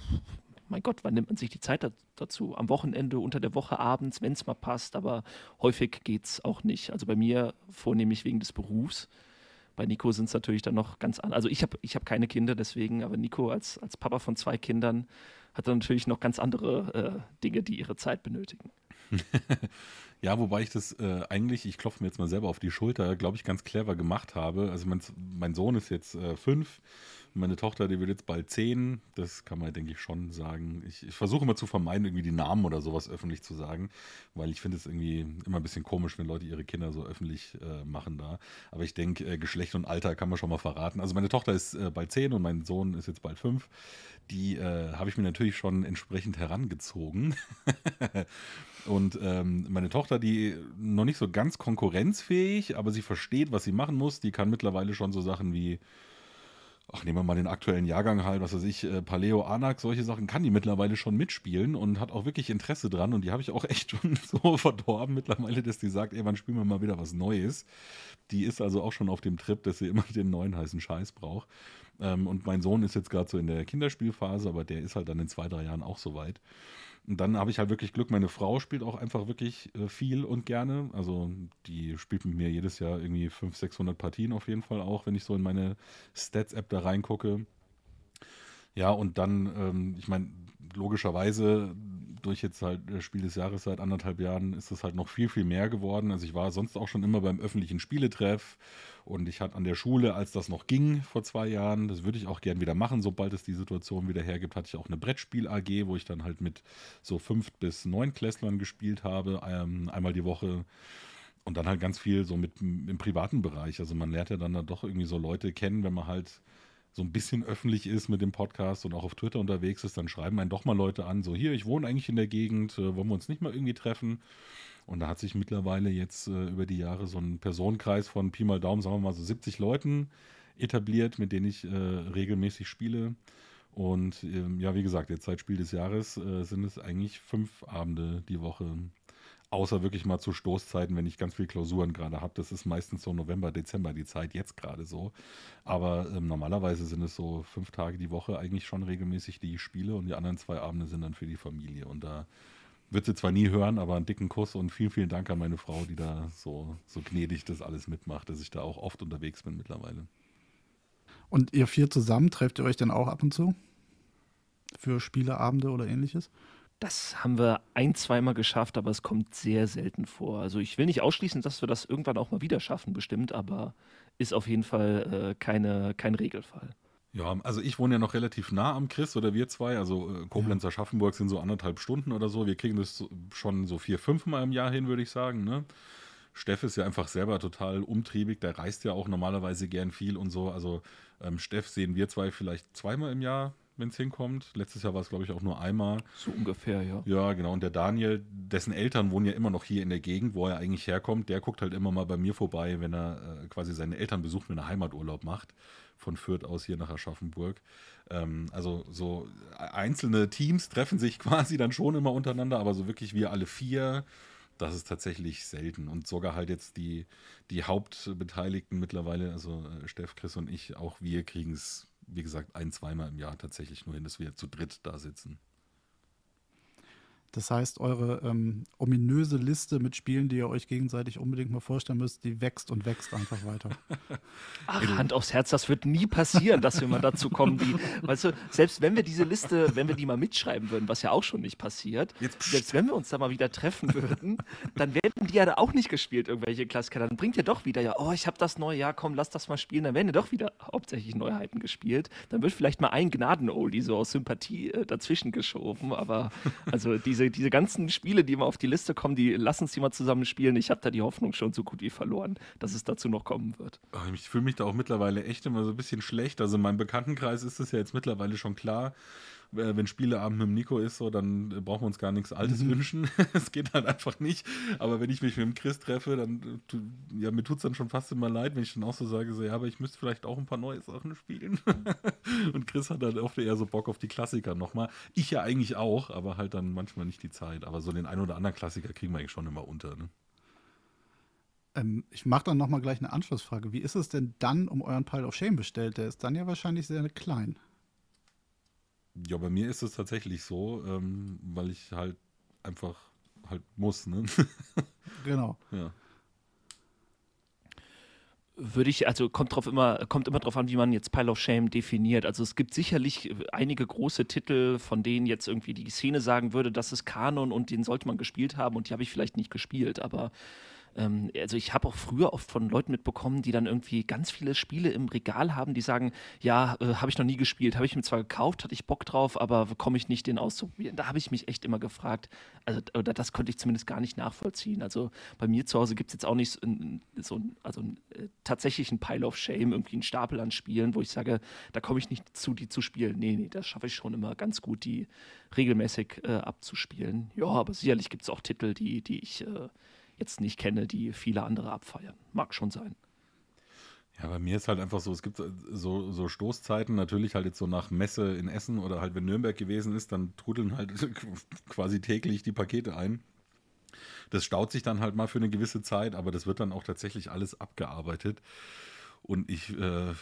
mein Gott, wann nimmt man sich die Zeit dazu? Am Wochenende, unter der Woche, abends, wenn es mal passt, aber häufig geht es auch nicht. Also bei mir vornehmlich wegen des Berufs. Bei Nico sind es natürlich dann noch ganz andere. Also ich habe ich hab keine Kinder deswegen, aber Nico als, als Papa von zwei Kindern hat dann natürlich noch ganz andere äh, Dinge, die ihre Zeit benötigen. ja, wobei ich das äh, eigentlich, ich klopfe mir jetzt mal selber auf die Schulter, glaube ich, ganz clever gemacht habe. Also mein, mein Sohn ist jetzt äh, fünf meine Tochter, die wird jetzt bald zehn. Das kann man, denke ich, schon sagen. Ich, ich versuche immer zu vermeiden, irgendwie die Namen oder sowas öffentlich zu sagen, weil ich finde es irgendwie immer ein bisschen komisch, wenn Leute ihre Kinder so öffentlich äh, machen da. Aber ich denke, äh, Geschlecht und Alter kann man schon mal verraten. Also meine Tochter ist äh, bald zehn und mein Sohn ist jetzt bald fünf. Die äh, habe ich mir natürlich schon entsprechend herangezogen. und ähm, meine Tochter, die noch nicht so ganz konkurrenzfähig, aber sie versteht, was sie machen muss. Die kann mittlerweile schon so Sachen wie ach, nehmen wir mal den aktuellen Jahrgang halt, was weiß ich, äh, Paleo, Anak, solche Sachen, kann die mittlerweile schon mitspielen und hat auch wirklich Interesse dran. Und die habe ich auch echt schon so verdorben mittlerweile, dass die sagt, ey, wann spielen wir mal wieder was Neues? Die ist also auch schon auf dem Trip, dass sie immer den neuen heißen Scheiß braucht. Ähm, und mein Sohn ist jetzt gerade so in der Kinderspielphase, aber der ist halt dann in zwei, drei Jahren auch so weit. Und dann habe ich halt wirklich Glück, meine Frau spielt auch einfach wirklich äh, viel und gerne. Also die spielt mit mir jedes Jahr irgendwie 500, 600 Partien auf jeden Fall auch, wenn ich so in meine Stats-App da reingucke. Ja, und dann, ähm, ich meine, logischerweise durch jetzt halt Spiel des Jahres seit anderthalb Jahren ist das halt noch viel, viel mehr geworden. Also ich war sonst auch schon immer beim öffentlichen Spieletreff und ich hatte an der Schule, als das noch ging vor zwei Jahren, das würde ich auch gern wieder machen, sobald es die Situation wieder hergibt, hatte ich auch eine Brettspiel-AG, wo ich dann halt mit so fünf bis neun Klässlern gespielt habe, ähm, einmal die Woche. Und dann halt ganz viel so mit im privaten Bereich. Also man lernt ja dann, dann doch irgendwie so Leute kennen, wenn man halt so ein bisschen öffentlich ist mit dem Podcast und auch auf Twitter unterwegs ist, dann schreiben einen doch mal Leute an, so hier, ich wohne eigentlich in der Gegend, äh, wollen wir uns nicht mal irgendwie treffen? Und da hat sich mittlerweile jetzt äh, über die Jahre so ein Personenkreis von Pi mal Daumen, sagen wir mal so 70 Leuten etabliert, mit denen ich äh, regelmäßig spiele. Und ähm, ja, wie gesagt, jetzt seit Spiel des Jahres äh, sind es eigentlich fünf Abende die Woche, Außer wirklich mal zu Stoßzeiten, wenn ich ganz viel Klausuren gerade habe. Das ist meistens so November, Dezember die Zeit, jetzt gerade so. Aber ähm, normalerweise sind es so fünf Tage die Woche eigentlich schon regelmäßig, die ich spiele und die anderen zwei Abende sind dann für die Familie. Und da wird sie zwar nie hören, aber einen dicken Kuss und vielen, vielen Dank an meine Frau, die da so, so gnädig das alles mitmacht, dass ich da auch oft unterwegs bin mittlerweile. Und ihr vier zusammen, trefft ihr euch dann auch ab und zu? Für Spieleabende oder ähnliches? Das haben wir ein, zweimal geschafft, aber es kommt sehr selten vor. Also ich will nicht ausschließen, dass wir das irgendwann auch mal wieder schaffen, bestimmt, aber ist auf jeden Fall äh, keine, kein Regelfall. Ja, also ich wohne ja noch relativ nah am Chris oder wir zwei. Also äh, Koblenz, Aschaffenburg sind so anderthalb Stunden oder so. Wir kriegen das schon so vier, fünf Mal im Jahr hin, würde ich sagen. Ne? Steff ist ja einfach selber total umtriebig. Der reist ja auch normalerweise gern viel und so. Also ähm, Steff sehen wir zwei vielleicht zweimal im Jahr wenn es hinkommt. Letztes Jahr war es, glaube ich, auch nur einmal. So ungefähr, ja. Ja, genau. Und der Daniel, dessen Eltern wohnen ja immer noch hier in der Gegend, wo er eigentlich herkommt, der guckt halt immer mal bei mir vorbei, wenn er äh, quasi seine Eltern besucht, wenn er Heimaturlaub macht. Von Fürth aus hier nach Aschaffenburg. Ähm, also so äh, einzelne Teams treffen sich quasi dann schon immer untereinander, aber so wirklich wir alle vier das ist tatsächlich selten. Und sogar halt jetzt die, die Hauptbeteiligten mittlerweile, also äh, Steff, Chris und ich, auch wir kriegen es wie gesagt, ein, zweimal im Jahr tatsächlich nur hin, dass wir zu dritt da sitzen. Das heißt, eure ähm, ominöse Liste mit Spielen, die ihr euch gegenseitig unbedingt mal vorstellen müsst, die wächst und wächst einfach weiter. Ach, Hand aufs Herz, das wird nie passieren, dass wir mal dazu kommen, die, weißt du, selbst wenn wir diese Liste, wenn wir die mal mitschreiben würden, was ja auch schon nicht passiert, Jetzt, selbst wenn wir uns da mal wieder treffen würden, dann werden die ja da auch nicht gespielt, irgendwelche Klassiker. Dann bringt ihr doch wieder, ja, oh, ich habe das neue, ja, komm, lass das mal spielen. Dann werden ja doch wieder hauptsächlich Neuheiten gespielt. Dann wird vielleicht mal ein gnaden oldie so aus Sympathie äh, dazwischen geschoben, aber also diese diese, ganzen Spiele, die immer auf die Liste kommen, die lassen sie mal zusammen spielen. Ich habe da die Hoffnung schon so gut wie verloren, dass es dazu noch kommen wird. Ah, ich fühle mich da auch mittlerweile echt immer so ein bisschen schlecht. Also in meinem Bekanntenkreis ist es ja jetzt mittlerweile schon klar, äh, wenn Spieleabend mit dem Nico ist, so, dann äh, brauchen wir uns gar nichts Altes mhm. wünschen. Es geht halt einfach nicht. Aber wenn ich mich mit dem Chris treffe, dann, äh, ja, mir tut es dann schon fast immer leid, wenn ich dann auch so sage, so, ja, aber ich müsste vielleicht auch ein paar neue Sachen spielen. Und Chris hat dann oft eher so Bock auf die Klassiker nochmal. Ich ja eigentlich auch, aber halt dann manchmal nicht die Zeit. Aber so den einen oder anderen Klassiker kriegen wir eigentlich schon immer unter, ne? Ähm, ich mache dann nochmal gleich eine Anschlussfrage. Wie ist es denn dann um euren Pile of Shame bestellt? Der ist dann ja wahrscheinlich sehr klein. Ja, bei mir ist es tatsächlich so, ähm, weil ich halt einfach halt muss, ne? genau. Ja. Würde ich, also kommt drauf immer, kommt immer drauf an, wie man jetzt Pile of Shame definiert. Also es gibt sicherlich einige große Titel, von denen jetzt irgendwie die Szene sagen würde, das ist Kanon und den sollte man gespielt haben und die habe ich vielleicht nicht gespielt, aber ähm, also ich habe auch früher oft von Leuten mitbekommen, die dann irgendwie ganz viele Spiele im Regal haben, die sagen, ja, äh, habe ich noch nie gespielt, habe ich mir zwar gekauft, hatte ich Bock drauf, aber komme ich nicht, den auszuprobieren? Da habe ich mich echt immer gefragt, also oder das konnte ich zumindest gar nicht nachvollziehen. Also bei mir zu Hause gibt es jetzt auch nicht so, einen, so also einen, äh, tatsächlichen Pile of Shame, irgendwie einen Stapel an Spielen, wo ich sage, da komme ich nicht zu, die zu spielen. Nee, nee, das schaffe ich schon immer ganz gut, die regelmäßig äh, abzuspielen. Ja, aber sicherlich gibt es auch Titel, die, die ich äh, jetzt nicht kenne, die viele andere abfeiern. Mag schon sein. Ja, bei mir ist halt einfach so, es gibt so, so Stoßzeiten, natürlich halt jetzt so nach Messe in Essen oder halt wenn Nürnberg gewesen ist, dann trudeln halt quasi täglich die Pakete ein. Das staut sich dann halt mal für eine gewisse Zeit, aber das wird dann auch tatsächlich alles abgearbeitet. Und ich, äh,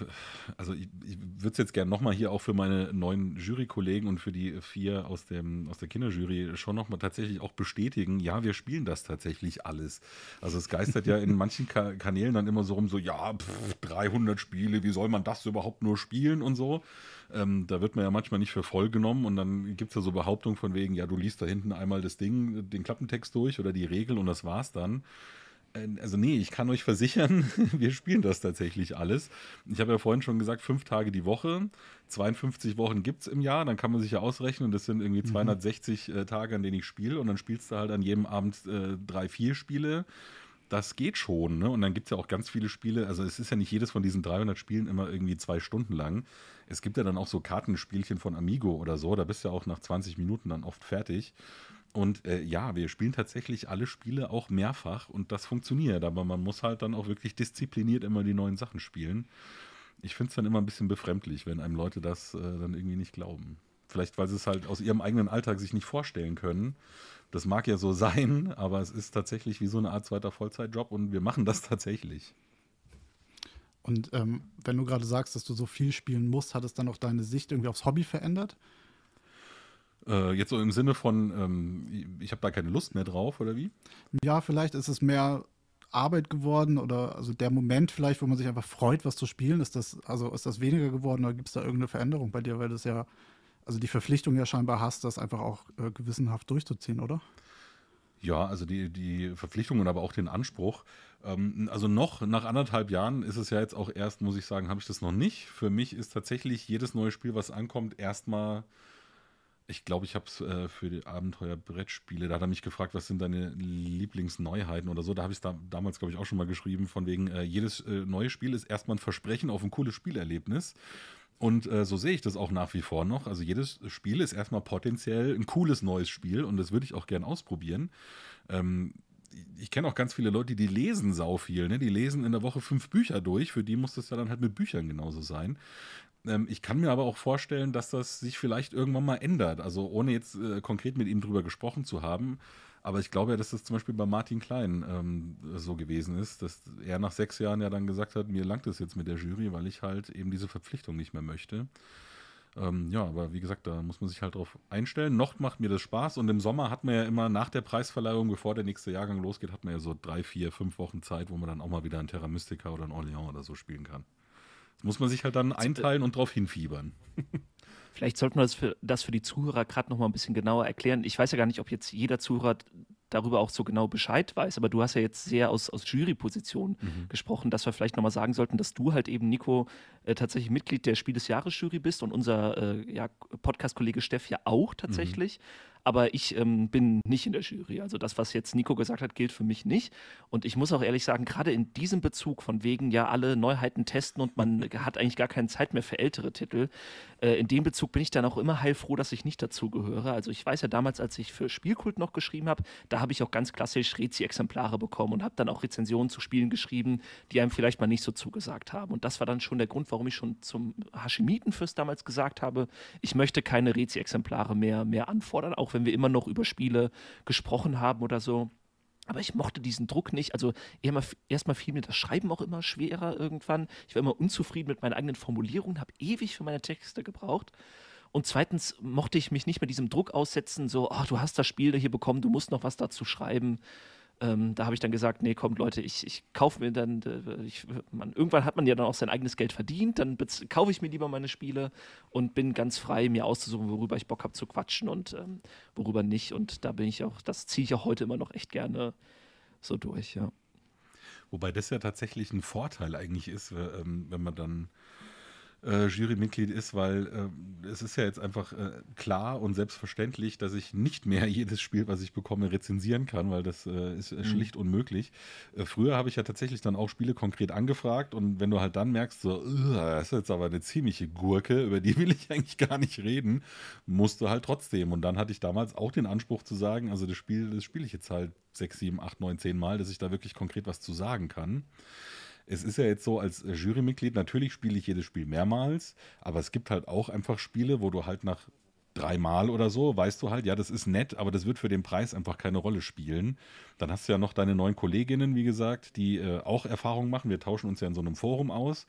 also ich, ich würde es jetzt gerne nochmal hier auch für meine neuen Jurykollegen und für die vier aus, dem, aus der Kinderjury schon nochmal tatsächlich auch bestätigen, ja, wir spielen das tatsächlich alles. Also es geistert ja in manchen Ka Kanälen dann immer so rum, so, ja, pff, 300 Spiele, wie soll man das überhaupt nur spielen und so. Ähm, da wird man ja manchmal nicht für voll genommen und dann gibt es ja so Behauptungen von wegen, ja, du liest da hinten einmal das Ding, den Klappentext durch oder die Regel und das war's dann. Äh, also nee, ich kann euch versichern, wir spielen das tatsächlich alles. Ich habe ja vorhin schon gesagt, fünf Tage die Woche, 52 Wochen gibt es im Jahr, dann kann man sich ja ausrechnen, das sind irgendwie 260 mhm. Äh, Tage, an denen ich spiele und dann spielst du halt an jedem Abend äh, drei, vier Spiele. Das geht schon, ne? Und dann gibt es ja auch ganz viele Spiele, also es ist ja nicht jedes von diesen 300 Spielen immer irgendwie zwei Stunden lang. Es gibt ja dann auch so Kartenspielchen von Amigo oder so, da bist du ja auch nach 20 Minuten dann oft fertig. Und äh, ja, wir spielen tatsächlich alle Spiele auch mehrfach und das funktioniert, aber man muss halt dann auch wirklich diszipliniert immer die neuen Sachen spielen. Ich finde es dann immer ein bisschen befremdlich, wenn einem Leute das äh, dann irgendwie nicht glauben. Vielleicht, weil sie es halt aus ihrem eigenen Alltag sich nicht vorstellen können. Das mag ja so sein, aber es ist tatsächlich wie so eine Art zweiter Vollzeitjob und wir machen das tatsächlich. Und ähm, wenn du gerade sagst, dass du so viel spielen musst, hat es dann auch deine Sicht irgendwie aufs Hobby verändert? Äh, jetzt so im Sinne von, ähm, ich habe da keine Lust mehr drauf, oder wie? Ja, vielleicht ist es mehr Arbeit geworden oder also der Moment vielleicht, wo man sich einfach freut, was zu spielen, ist das, also ist das weniger geworden oder gibt es da irgendeine Veränderung bei dir, weil das ja, also die Verpflichtung ja scheinbar hast, das einfach auch äh, gewissenhaft durchzuziehen, oder? Ja, also die, die Verpflichtung und aber auch den Anspruch. Ähm, also noch nach anderthalb Jahren ist es ja jetzt auch erst, muss ich sagen, habe ich das noch nicht. Für mich ist tatsächlich jedes neue Spiel, was ankommt, erstmal ich glaube, ich habe es äh, für die Abenteuer-Brettspiele, da hat er mich gefragt, was sind deine Lieblingsneuheiten oder so. Da habe ich es da, damals, glaube ich, auch schon mal geschrieben, von wegen, äh, jedes äh, neue Spiel ist erstmal ein Versprechen auf ein cooles Spielerlebnis. Und äh, so sehe ich das auch nach wie vor noch. Also jedes Spiel ist erstmal potenziell ein cooles neues Spiel und das würde ich auch gern ausprobieren. Ähm, ich kenne auch ganz viele Leute, die lesen sau viel. Ne? Die lesen in der Woche fünf Bücher durch. Für die muss das ja dann halt mit Büchern genauso sein. Ähm, ich kann mir aber auch vorstellen, dass das sich vielleicht irgendwann mal ändert. Also ohne jetzt äh, konkret mit ihm drüber gesprochen zu haben. Aber ich glaube ja, dass das zum Beispiel bei Martin Klein ähm, so gewesen ist, dass er nach sechs Jahren ja dann gesagt hat, mir langt es jetzt mit der Jury, weil ich halt eben diese Verpflichtung nicht mehr möchte. Ähm, ja, aber wie gesagt, da muss man sich halt drauf einstellen. Noch macht mir das Spaß und im Sommer hat man ja immer nach der Preisverleihung, bevor der nächste Jahrgang losgeht, hat man ja so drei, vier, fünf Wochen Zeit, wo man dann auch mal wieder ein Terra Mystica oder ein Orléans oder so spielen kann. Muss man sich halt dann äh, einteilen und drauf hinfiebern. Vielleicht sollten wir das für, das für die Zuhörer gerade noch mal ein bisschen genauer erklären. Ich weiß ja gar nicht, ob jetzt jeder Zuhörer darüber auch so genau Bescheid weiß, aber du hast ja jetzt sehr aus, aus Juryposition mhm. gesprochen, dass wir vielleicht nochmal sagen sollten, dass du halt eben, Nico, äh, tatsächlich Mitglied der Spiel des Jahres Jury bist und unser äh, ja, Podcast-Kollege Steff ja auch tatsächlich. Mhm. Aber ich ähm, bin nicht in der Jury. Also das, was jetzt Nico gesagt hat, gilt für mich nicht. Und ich muss auch ehrlich sagen, gerade in diesem Bezug von wegen ja alle Neuheiten testen und man hat eigentlich gar keine Zeit mehr für ältere Titel, äh, in dem Bezug bin ich dann auch immer heilfroh, dass ich nicht dazugehöre. Also ich weiß ja damals, als ich für Spielkult noch geschrieben habe, da habe ich auch ganz klassisch Rezi-Exemplare bekommen und habe dann auch Rezensionen zu Spielen geschrieben, die einem vielleicht mal nicht so zugesagt haben. Und das war dann schon der Grund, warum ich schon zum Hashimitenfürst damals gesagt habe, ich möchte keine Rezi-Exemplare mehr, mehr anfordern, auch wenn wir immer noch über Spiele gesprochen haben oder so. Aber ich mochte diesen Druck nicht. Also erstmal fiel mir das Schreiben auch immer schwerer irgendwann. Ich war immer unzufrieden mit meinen eigenen Formulierungen, habe ewig für meine Texte gebraucht. Und zweitens mochte ich mich nicht mehr diesem Druck aussetzen, so, ach, du hast das Spiel hier bekommen, du musst noch was dazu schreiben. Ähm, da habe ich dann gesagt, nee, kommt Leute, ich, ich kaufe mir dann, äh, ich, man, irgendwann hat man ja dann auch sein eigenes Geld verdient, dann kaufe ich mir lieber meine Spiele und bin ganz frei, mir auszusuchen, worüber ich Bock habe zu quatschen und ähm, worüber nicht. Und da bin ich auch, das ziehe ich auch heute immer noch echt gerne so durch, ja. Wobei das ja tatsächlich ein Vorteil eigentlich ist, ähm, wenn man dann äh, Jurymitglied ist, weil äh, es ist ja jetzt einfach äh, klar und selbstverständlich, dass ich nicht mehr jedes Spiel, was ich bekomme, rezensieren kann, weil das äh, ist äh, mhm. schlicht unmöglich. Äh, früher habe ich ja tatsächlich dann auch Spiele konkret angefragt und wenn du halt dann merkst, so, das ist jetzt aber eine ziemliche Gurke, über die will ich eigentlich gar nicht reden, musst du halt trotzdem. Und dann hatte ich damals auch den Anspruch zu sagen, also das Spiel, das spiele ich jetzt halt sechs, sieben, acht, neun, zehn Mal, dass ich da wirklich konkret was zu sagen kann es ist ja jetzt so, als äh, Jurymitglied, natürlich spiele ich jedes Spiel mehrmals, aber es gibt halt auch einfach Spiele, wo du halt nach dreimal oder so, weißt du halt, ja, das ist nett, aber das wird für den Preis einfach keine Rolle spielen. Dann hast du ja noch deine neuen Kolleginnen, wie gesagt, die äh, auch Erfahrungen machen. Wir tauschen uns ja in so einem Forum aus.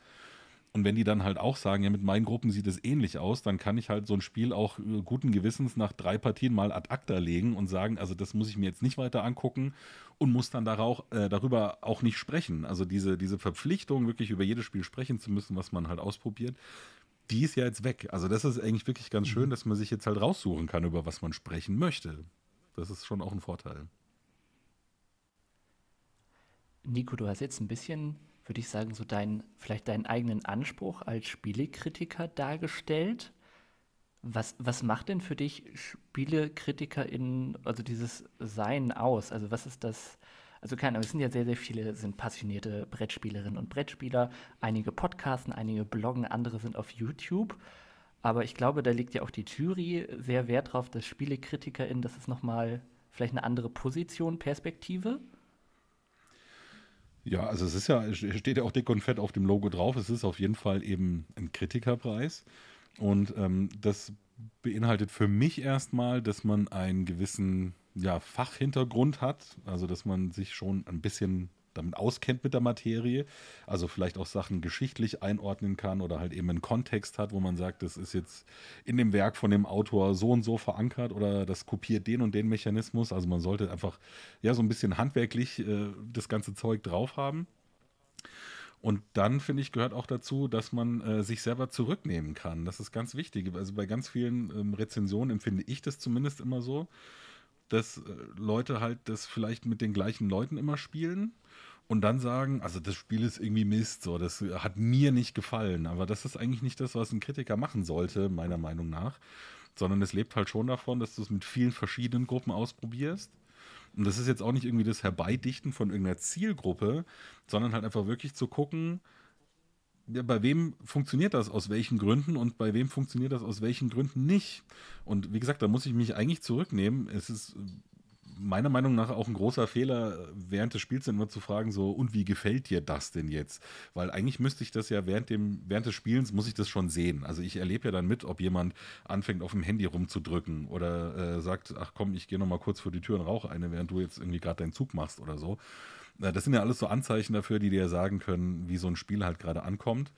Und wenn die dann halt auch sagen, ja, mit meinen Gruppen sieht es ähnlich aus, dann kann ich halt so ein Spiel auch äh, guten Gewissens nach drei Partien mal ad acta legen und sagen, also das muss ich mir jetzt nicht weiter angucken und muss dann darauf, äh, darüber auch nicht sprechen. Also diese, diese Verpflichtung, wirklich über jedes Spiel sprechen zu müssen, was man halt ausprobiert, die ist ja jetzt weg. Also das ist eigentlich wirklich ganz schön, mhm. dass man sich jetzt halt raussuchen kann, über was man sprechen möchte. Das ist schon auch ein Vorteil. Nico, du hast jetzt ein bisschen würde ich sagen, so deinen, vielleicht deinen eigenen Anspruch als Spielekritiker dargestellt. Was, was macht denn für dich SpielekritikerInnen, also dieses Sein aus? Also was ist das, also keine Ahnung, es sind ja sehr, sehr viele, sind passionierte Brettspielerinnen und Brettspieler, einige podcasten, einige bloggen, andere sind auf YouTube. Aber ich glaube, da legt ja auch die Jury sehr Wert drauf, dass SpielekritikerInnen, das ist nochmal vielleicht eine andere Position, Perspektive. Ja, also es ist ja, steht ja auch dick und fett auf dem Logo drauf. Es ist auf jeden Fall eben ein Kritikerpreis. Und ähm, das beinhaltet für mich erstmal, dass man einen gewissen ja, Fachhintergrund hat, also dass man sich schon ein bisschen damit auskennt mit der Materie, also vielleicht auch Sachen geschichtlich einordnen kann oder halt eben einen Kontext hat, wo man sagt, das ist jetzt in dem Werk von dem Autor so und so verankert oder das kopiert den und den Mechanismus. Also man sollte einfach ja so ein bisschen handwerklich äh, das ganze Zeug drauf haben. Und dann, finde ich, gehört auch dazu, dass man äh, sich selber zurücknehmen kann. Das ist ganz wichtig. Also bei ganz vielen ähm, Rezensionen empfinde ich das zumindest immer so, dass äh, Leute halt das vielleicht mit den gleichen Leuten immer spielen und dann sagen, also das Spiel ist irgendwie Mist, so, das äh, hat mir nicht gefallen. Aber das ist eigentlich nicht das, was ein Kritiker machen sollte, meiner Meinung nach. Sondern es lebt halt schon davon, dass du es mit vielen verschiedenen Gruppen ausprobierst. Und das ist jetzt auch nicht irgendwie das Herbeidichten von irgendeiner Zielgruppe, sondern halt einfach wirklich zu gucken, bei wem funktioniert das aus welchen Gründen und bei wem funktioniert das aus welchen Gründen nicht. Und wie gesagt, da muss ich mich eigentlich zurücknehmen. Es ist meiner Meinung nach auch ein großer Fehler, während des Spiels immer zu fragen, so, und wie gefällt dir das denn jetzt? Weil eigentlich müsste ich das ja während, dem, während des Spielens, muss ich das schon sehen. Also ich erlebe ja dann mit, ob jemand anfängt, auf dem Handy rumzudrücken oder äh, sagt, ach komm, ich gehe nochmal kurz vor die Tür und rauche eine, während du jetzt irgendwie gerade deinen Zug machst oder so. Äh, das sind ja alles so Anzeichen dafür, die dir sagen können, wie so ein Spiel halt gerade ankommt.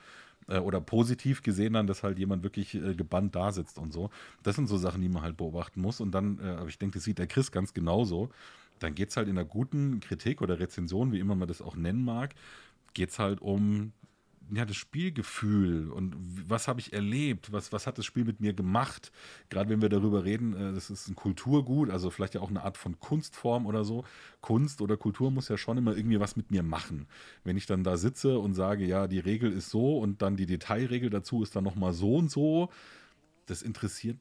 Äh, oder positiv gesehen dann, dass halt jemand wirklich äh, gebannt da sitzt und so. Das sind so Sachen, die man halt beobachten muss. Und dann, äh, aber ich denke, das sieht der Chris ganz genauso. Dann geht es halt in einer guten Kritik oder Rezension, wie immer man das auch nennen mag, geht es halt um ja, das Spielgefühl und was habe ich erlebt, was, was hat das Spiel mit mir gemacht. Gerade wenn wir darüber reden, äh, das ist ein Kulturgut, also vielleicht ja auch eine Art von Kunstform oder so. Kunst oder Kultur muss ja schon immer irgendwie was mit mir machen. Wenn ich dann da sitze und sage, ja, die Regel ist so und dann die Detailregel dazu ist dann nochmal so und so, das interessiert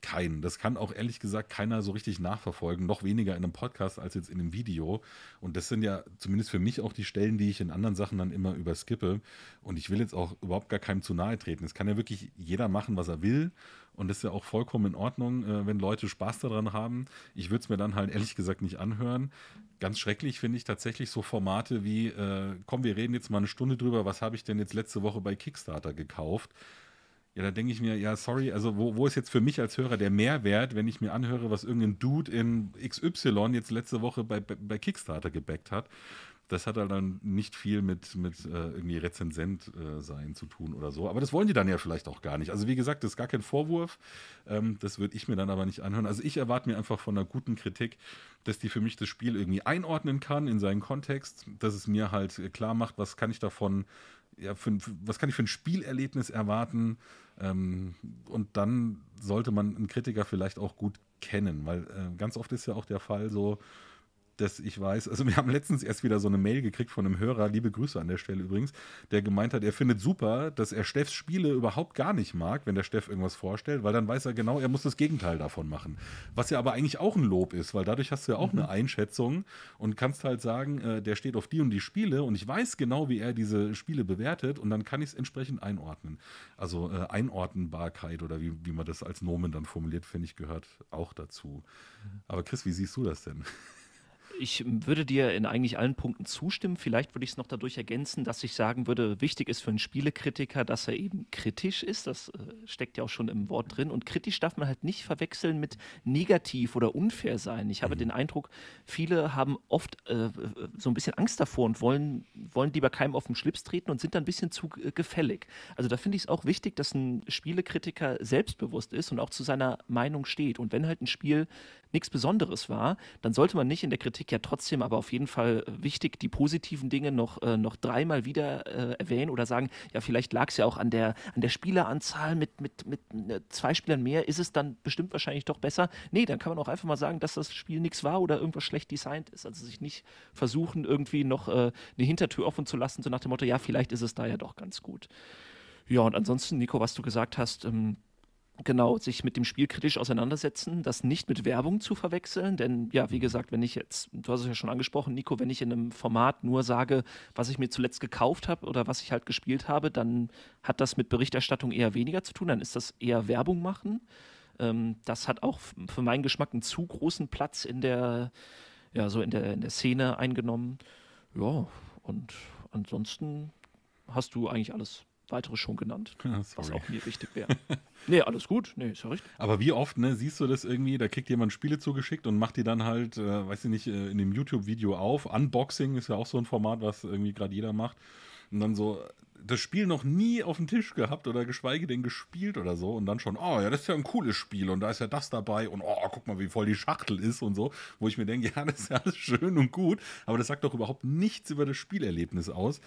keinen. Das kann auch ehrlich gesagt keiner so richtig nachverfolgen, noch weniger in einem Podcast als jetzt in einem Video. Und das sind ja zumindest für mich auch die Stellen, die ich in anderen Sachen dann immer überskippe. Und ich will jetzt auch überhaupt gar keinem zu nahe treten. Es kann ja wirklich jeder machen, was er will. Und das ist ja auch vollkommen in Ordnung, äh, wenn Leute Spaß daran haben. Ich würde es mir dann halt ehrlich gesagt nicht anhören. Ganz schrecklich finde ich tatsächlich so Formate wie, äh, komm, wir reden jetzt mal eine Stunde drüber, was habe ich denn jetzt letzte Woche bei Kickstarter gekauft? Ja, da denke ich mir, ja, sorry, also wo, wo ist jetzt für mich als Hörer der Mehrwert, wenn ich mir anhöre, was irgendein Dude in XY jetzt letzte Woche bei, bei, Kickstarter gebackt hat? Das hat halt dann nicht viel mit, mit äh, irgendwie Rezensent äh, sein zu tun oder so. Aber das wollen die dann ja vielleicht auch gar nicht. Also wie gesagt, das ist gar kein Vorwurf. Ähm, das würde ich mir dann aber nicht anhören. Also ich erwarte mir einfach von einer guten Kritik, dass die für mich das Spiel irgendwie einordnen kann in seinen Kontext, dass es mir halt klar macht, was kann ich davon ja, für, was kann ich für ein Spielerlebnis erwarten? Ähm, und dann sollte man einen Kritiker vielleicht auch gut kennen, weil äh, ganz oft ist ja auch der Fall so, dass ich weiß, also wir haben letztens erst wieder so eine Mail gekriegt von einem Hörer, liebe Grüße an der Stelle übrigens, der gemeint hat, er findet super, dass er Steffs Spiele überhaupt gar nicht mag, wenn der Steff irgendwas vorstellt, weil dann weiß er genau, er muss das Gegenteil davon machen. Was ja aber eigentlich auch ein Lob ist, weil dadurch hast du ja auch mhm. eine Einschätzung und kannst halt sagen, äh, der steht auf die und die Spiele und ich weiß genau, wie er diese Spiele bewertet und dann kann ich es entsprechend einordnen. Also äh, Einordnenbarkeit oder wie, wie man das als Nomen dann formuliert, finde ich, gehört auch dazu. Mhm. Aber Chris, wie siehst du das denn? ich würde dir in eigentlich allen Punkten zustimmen. Vielleicht würde ich es noch dadurch ergänzen, dass ich sagen würde, wichtig ist für einen Spielekritiker, dass er eben kritisch ist. Das äh, steckt ja auch schon im Wort drin. Und kritisch darf man halt nicht verwechseln mit negativ oder unfair sein. Ich habe mhm. den Eindruck, viele haben oft äh, so ein bisschen Angst davor und wollen, wollen lieber keinem auf den Schlips treten und sind dann ein bisschen zu äh, gefällig. Also da finde ich es auch wichtig, dass ein Spielekritiker selbstbewusst ist und auch zu seiner Meinung steht. Und wenn halt ein Spiel nichts Besonderes war, dann sollte man nicht in der Kritik ja trotzdem aber auf jeden Fall äh, wichtig, die positiven Dinge noch, äh, noch dreimal wieder äh, erwähnen oder sagen, ja, vielleicht lag es ja auch an der, an der Spieleranzahl mit, mit, mit äh, zwei Spielern mehr, ist es dann bestimmt wahrscheinlich doch besser. Nee, dann kann man auch einfach mal sagen, dass das Spiel nichts war oder irgendwas schlecht designt ist. Also sich nicht versuchen, irgendwie noch äh, eine Hintertür offen zu lassen, so nach dem Motto, ja, vielleicht ist es da ja doch ganz gut. Ja, und ansonsten, Nico, was du gesagt hast, ähm, genau sich mit dem Spiel kritisch auseinandersetzen, das nicht mit Werbung zu verwechseln. Denn ja, wie mhm. gesagt, wenn ich jetzt, du hast es ja schon angesprochen, Nico, wenn ich in einem Format nur sage, was ich mir zuletzt gekauft habe oder was ich halt gespielt habe, dann hat das mit Berichterstattung eher weniger zu tun, dann ist das eher Werbung machen. Ähm, das hat auch für meinen Geschmack einen zu großen Platz in der, ja, so in der, in der Szene eingenommen. Ja, und ansonsten hast du eigentlich alles weitere schon genannt, ah, was auch mir wichtig wäre. nee, alles gut, nee, ist ja richtig. Aber wie oft, ne, siehst du das irgendwie, da kriegt jemand Spiele zugeschickt und macht die dann halt, äh, weiß ich nicht, äh, in dem YouTube-Video auf. Unboxing ist ja auch so ein Format, was irgendwie gerade jeder macht. Und dann so, das Spiel noch nie auf dem Tisch gehabt oder geschweige denn gespielt oder so und dann schon, oh ja, das ist ja ein cooles Spiel und da ist ja das dabei und oh, guck mal, wie voll die Schachtel ist und so, wo ich mir denke, ja, das ist ja alles schön und gut, aber das sagt doch überhaupt nichts über das Spielerlebnis aus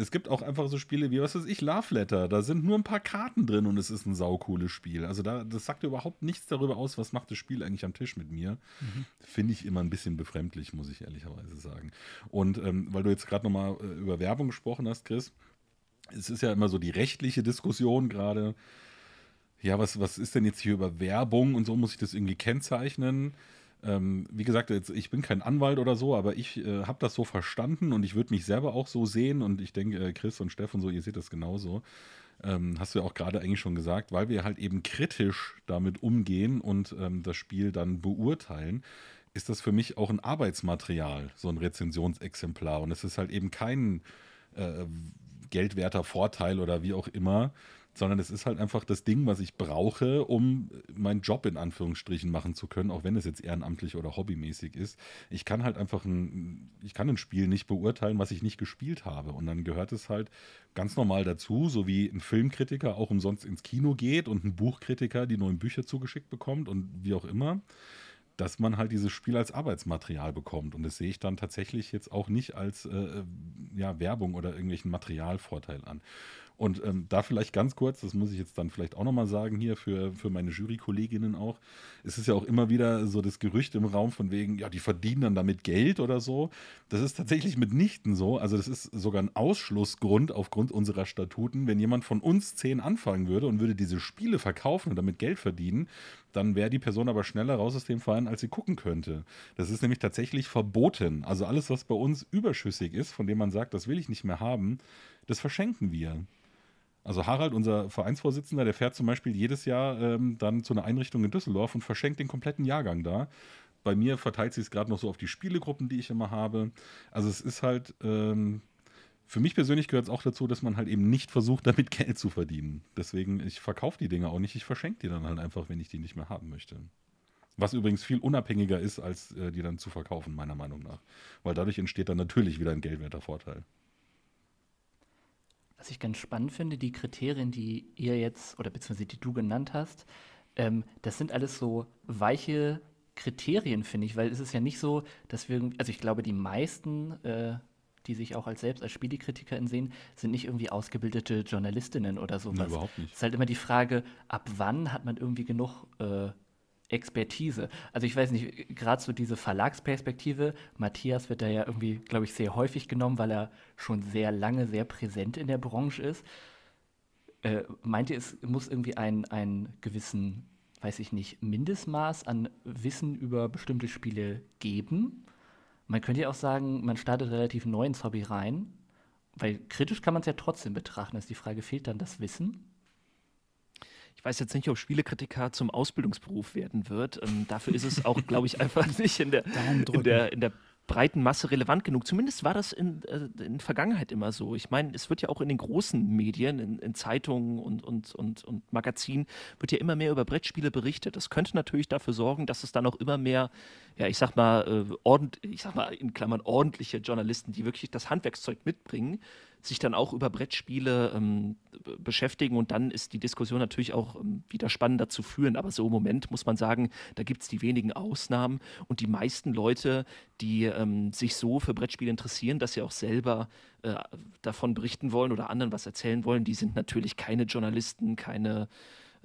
es gibt auch einfach so Spiele wie, was weiß ich, Love Letter. Da sind nur ein paar Karten drin und es ist ein saucooles Spiel. Also da, das sagt überhaupt nichts darüber aus, was macht das Spiel eigentlich am Tisch mit mir. Mhm. Finde ich immer ein bisschen befremdlich, muss ich ehrlicherweise sagen. Und ähm, weil du jetzt gerade nochmal äh, über Werbung gesprochen hast, Chris, es ist ja immer so die rechtliche Diskussion gerade. Ja, was, was ist denn jetzt hier über Werbung und so muss ich das irgendwie kennzeichnen? ähm, wie gesagt, jetzt, ich bin kein Anwalt oder so, aber ich äh, habe das so verstanden und ich würde mich selber auch so sehen und ich denke, äh, Chris und Steff und so, ihr seht das genauso. Ähm, hast du ja auch gerade eigentlich schon gesagt, weil wir halt eben kritisch damit umgehen und ähm, das Spiel dann beurteilen, ist das für mich auch ein Arbeitsmaterial, so ein Rezensionsexemplar. Und es ist halt eben kein äh, geldwerter Vorteil oder wie auch immer, sondern es ist halt einfach das Ding, was ich brauche, um meinen Job in Anführungsstrichen machen zu können, auch wenn es jetzt ehrenamtlich oder hobbymäßig ist. Ich kann halt einfach ein, ich kann ein Spiel nicht beurteilen, was ich nicht gespielt habe. Und dann gehört es halt ganz normal dazu, so wie ein Filmkritiker auch umsonst ins Kino geht und ein Buchkritiker die neuen Bücher zugeschickt bekommt und wie auch immer dass man halt dieses Spiel als Arbeitsmaterial bekommt. Und das sehe ich dann tatsächlich jetzt auch nicht als äh, äh ja, Werbung oder irgendwelchen Materialvorteil an. Und ähm, da vielleicht ganz kurz, das muss ich jetzt dann vielleicht auch nochmal sagen hier für, für meine Jurykolleginnen auch. Es ist ja auch immer wieder so das Gerücht im Raum von wegen, ja, die verdienen dann damit Geld oder so. Das ist tatsächlich mitnichten so. Also das ist sogar ein Ausschlussgrund aufgrund unserer Statuten. Wenn jemand von uns zehn anfangen würde und würde diese Spiele verkaufen und damit Geld verdienen, dann wäre die Person aber schneller raus aus dem Verein, als sie gucken könnte. Das ist nämlich tatsächlich verboten. Also alles, was bei uns überschüssig ist, von dem man sagt, das will ich nicht mehr haben, das verschenken wir. Also Harald, unser Vereinsvorsitzender, der fährt zum Beispiel jedes Jahr ähm, dann zu einer Einrichtung in Düsseldorf und verschenkt den kompletten Jahrgang da. Bei mir verteilt sich es gerade noch so auf die Spielegruppen, die ich immer habe. Also es ist halt, ähm, für mich persönlich gehört es auch dazu, dass man halt eben nicht versucht, damit Geld zu verdienen. Deswegen, ich verkaufe die Dinge auch nicht, ich verschenke die dann halt einfach, wenn ich die nicht mehr haben möchte. Was übrigens viel unabhängiger ist, als äh, die dann zu verkaufen, meiner Meinung nach. Weil dadurch entsteht dann natürlich wieder ein geldwerter Vorteil was ich ganz spannend finde, die Kriterien, die ihr jetzt oder beziehungsweise die du genannt hast, ähm, das sind alles so weiche Kriterien, finde ich, weil es ist ja nicht so, dass wir, also ich glaube, die meisten, äh, die sich auch als selbst als Spielekritikerin sehen, sind nicht irgendwie ausgebildete Journalistinnen oder sowas. Nein, überhaupt nicht. Es ist halt immer die Frage, ab wann hat man irgendwie genug äh, Expertise. Also ich weiß nicht, gerade so diese Verlagsperspektive, Matthias wird da ja irgendwie, glaube ich, sehr häufig genommen, weil er schon sehr lange sehr präsent in der Branche ist. Äh, meint ihr, es muss irgendwie einen, einen gewissen, weiß ich nicht, Mindestmaß an Wissen über bestimmte Spiele geben? Man könnte ja auch sagen, man startet relativ neu ins Hobby rein, weil kritisch kann man es ja trotzdem betrachten. Ist die Frage, fehlt dann das Wissen? ich weiß jetzt nicht, ob Spielekritiker zum Ausbildungsberuf werden wird. Ähm, dafür ist es auch, glaube ich, einfach nicht in der, in der, in der breiten Masse relevant genug. Zumindest war das in, äh, in Vergangenheit immer so. Ich meine, es wird ja auch in den großen Medien, in, in, Zeitungen und, und, und, und Magazinen, wird ja immer mehr über Brettspiele berichtet. Das könnte natürlich dafür sorgen, dass es dann auch immer mehr, ja, ich sag mal, äh, ordentlich, ich sag mal in Klammern ordentliche Journalisten, die wirklich das Handwerkszeug mitbringen, sich dann auch über Brettspiele ähm, beschäftigen und dann ist die Diskussion natürlich auch ähm, wieder spannender zu führen. Aber so im Moment muss man sagen, da gibt es die wenigen Ausnahmen und die meisten Leute, die ähm, sich so für Brettspiele interessieren, dass sie auch selber äh, davon berichten wollen oder anderen was erzählen wollen, die sind natürlich keine Journalisten, keine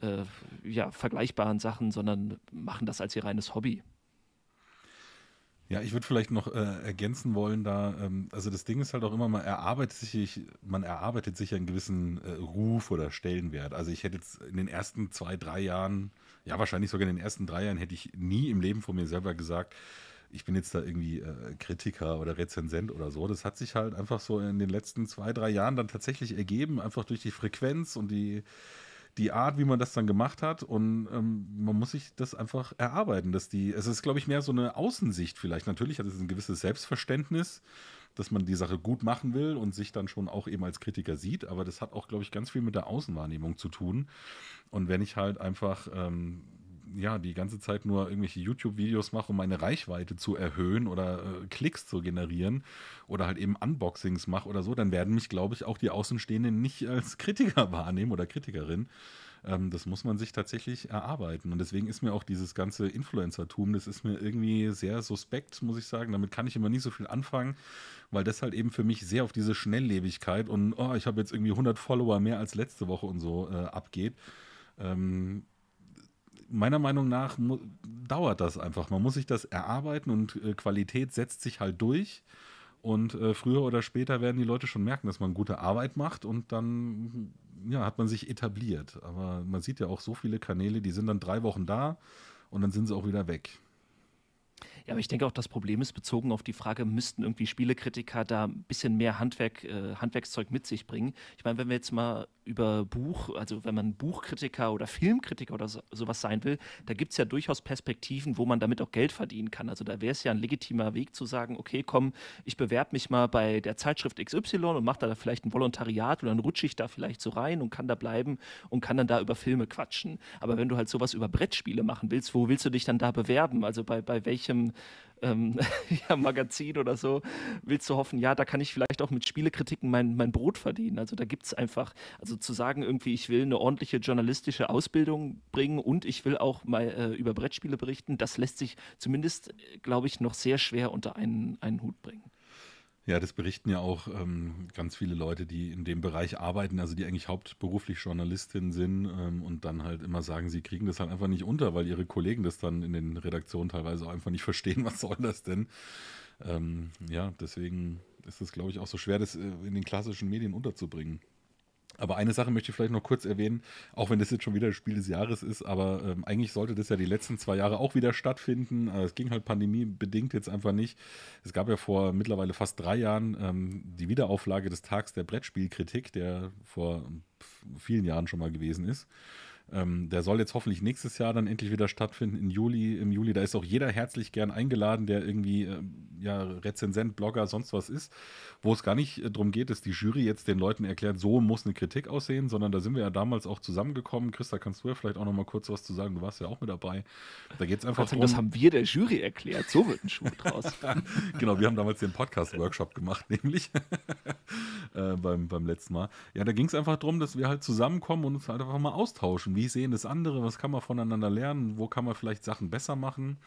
äh, ja, vergleichbaren Sachen, sondern machen das als ihr reines Hobby. Ja, ich würde vielleicht noch äh, ergänzen wollen, da, ähm, also das Ding ist halt auch immer, man erarbeitet sich, man erarbeitet sich einen gewissen äh, Ruf oder Stellenwert. Also ich hätte jetzt in den ersten zwei, drei Jahren, ja wahrscheinlich sogar in den ersten drei Jahren, hätte ich nie im Leben von mir selber gesagt, ich bin jetzt da irgendwie äh, Kritiker oder Rezensent oder so. Das hat sich halt einfach so in den letzten zwei, drei Jahren dann tatsächlich ergeben, einfach durch die Frequenz und die die Art, wie man das dann gemacht hat. Und ähm, man muss sich das einfach erarbeiten, dass die, es ist, glaube ich, mehr so eine Außensicht vielleicht. Natürlich hat es ein gewisses Selbstverständnis, dass man die Sache gut machen will und sich dann schon auch eben als Kritiker sieht. Aber das hat auch, glaube ich, ganz viel mit der Außenwahrnehmung zu tun. Und wenn ich halt einfach ähm, ja, die ganze Zeit nur irgendwelche YouTube-Videos mache, um meine Reichweite zu erhöhen oder äh, Klicks zu generieren oder halt eben Unboxings mache oder so, dann werden mich, glaube ich, auch die Außenstehenden nicht als Kritiker wahrnehmen oder Kritikerin. Ähm, das muss man sich tatsächlich erarbeiten. Und deswegen ist mir auch dieses ganze Influencer-Tum, das ist mir irgendwie sehr suspekt, muss ich sagen. Damit kann ich immer nicht so viel anfangen, weil das halt eben für mich sehr auf diese Schnelllebigkeit und oh, ich habe jetzt irgendwie 100 Follower mehr als letzte Woche und so äh, abgeht. Ähm, meiner Meinung nach dauert das einfach. Man muss sich das erarbeiten und äh, Qualität setzt sich halt durch. Und äh, früher oder später werden die Leute schon merken, dass man gute Arbeit macht und dann ja, hat man sich etabliert. Aber man sieht ja auch so viele Kanäle, die sind dann drei Wochen da und dann sind sie auch wieder weg. Ja, aber ich denke auch, das Problem ist bezogen auf die Frage, müssten irgendwie Spielekritiker da ein bisschen mehr Handwerk, äh, Handwerkszeug mit sich bringen. Ich meine, wenn wir jetzt mal über Buch, also wenn man Buchkritiker oder Filmkritiker oder so, sowas sein will, da gibt es ja durchaus Perspektiven, wo man damit auch Geld verdienen kann. Also da wäre es ja ein legitimer Weg zu sagen, okay, komm, ich bewerbe mich mal bei der Zeitschrift XY und mache da vielleicht ein Volontariat oder dann rutsche ich da vielleicht so rein und kann da bleiben und kann dann da über Filme quatschen. Aber wenn du halt sowas über Brettspiele machen willst, wo willst du dich dann da bewerben? Also bei, bei welchem ähm, ja, Magazin oder so, willst du hoffen, ja, da kann ich vielleicht auch mit Spielekritiken mein, mein Brot verdienen. Also da gibt es einfach, also zu sagen, irgendwie, ich will eine ordentliche journalistische Ausbildung bringen und ich will auch mal äh, über Brettspiele berichten, das lässt sich zumindest, äh, glaube ich, noch sehr schwer unter einen, einen Hut bringen. Ja, das berichten ja auch ähm, ganz viele Leute, die in dem Bereich arbeiten, also die eigentlich hauptberuflich Journalistin sind ähm, und dann halt immer sagen, sie kriegen das halt einfach nicht unter, weil ihre Kollegen das dann in den Redaktionen teilweise auch einfach nicht verstehen, was soll das denn. Ähm, ja, deswegen ist es, glaube ich, auch so schwer, das äh, in den klassischen Medien unterzubringen. Aber eine Sache möchte ich vielleicht noch kurz erwähnen, auch wenn das jetzt schon wieder das Spiel des Jahres ist, aber ähm, eigentlich sollte das ja die letzten zwei Jahre auch wieder stattfinden. Äh, es ging halt pandemiebedingt jetzt einfach nicht. Es gab ja vor mittlerweile fast drei Jahren ähm, die Wiederauflage des Tags der Brettspielkritik, der vor vielen Jahren schon mal gewesen ist. Ähm, der soll jetzt hoffentlich nächstes Jahr dann endlich wieder stattfinden, im Juli. Im Juli, da ist auch jeder herzlich gern eingeladen, der irgendwie äh, ja, Rezensent, Blogger, sonst was ist. Wo es gar nicht äh, darum geht, dass die Jury jetzt den Leuten erklärt, so muss eine Kritik aussehen, sondern da sind wir ja damals auch zusammengekommen. Christa, kannst du ja vielleicht auch noch mal kurz was zu sagen? Du warst ja auch mit dabei. Da geht es einfach darum. Das haben wir der Jury erklärt. So wird ein Schuh draus. genau, wir haben damals den Podcast-Workshop gemacht, nämlich äh, beim, beim letzten Mal. Ja, da ging es einfach darum, dass wir halt zusammenkommen und uns halt einfach mal austauschen wie sehen das andere? Was kann man voneinander lernen? Wo kann man vielleicht Sachen besser machen?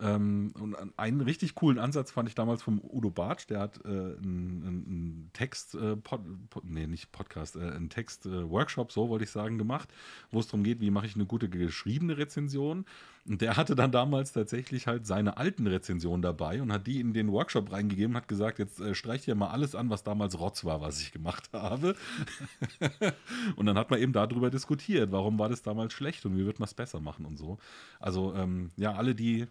Ähm, und einen richtig coolen Ansatz fand ich damals vom Udo Bartsch, der hat äh, einen, einen Text, äh, Pod, Pod, nee, nicht Podcast, äh, einen Text-Workshop, äh, so wollte ich sagen, gemacht, wo es darum geht, wie mache ich eine gute geschriebene Rezension. Und der hatte dann damals tatsächlich halt seine alten Rezensionen dabei und hat die in den Workshop reingegeben, und hat gesagt, jetzt äh, streicht ihr mal alles an, was damals Rotz war, was ich gemacht habe. und dann hat man eben darüber diskutiert, warum war das damals schlecht und wie wird man es besser machen und so. Also ähm, ja, alle, die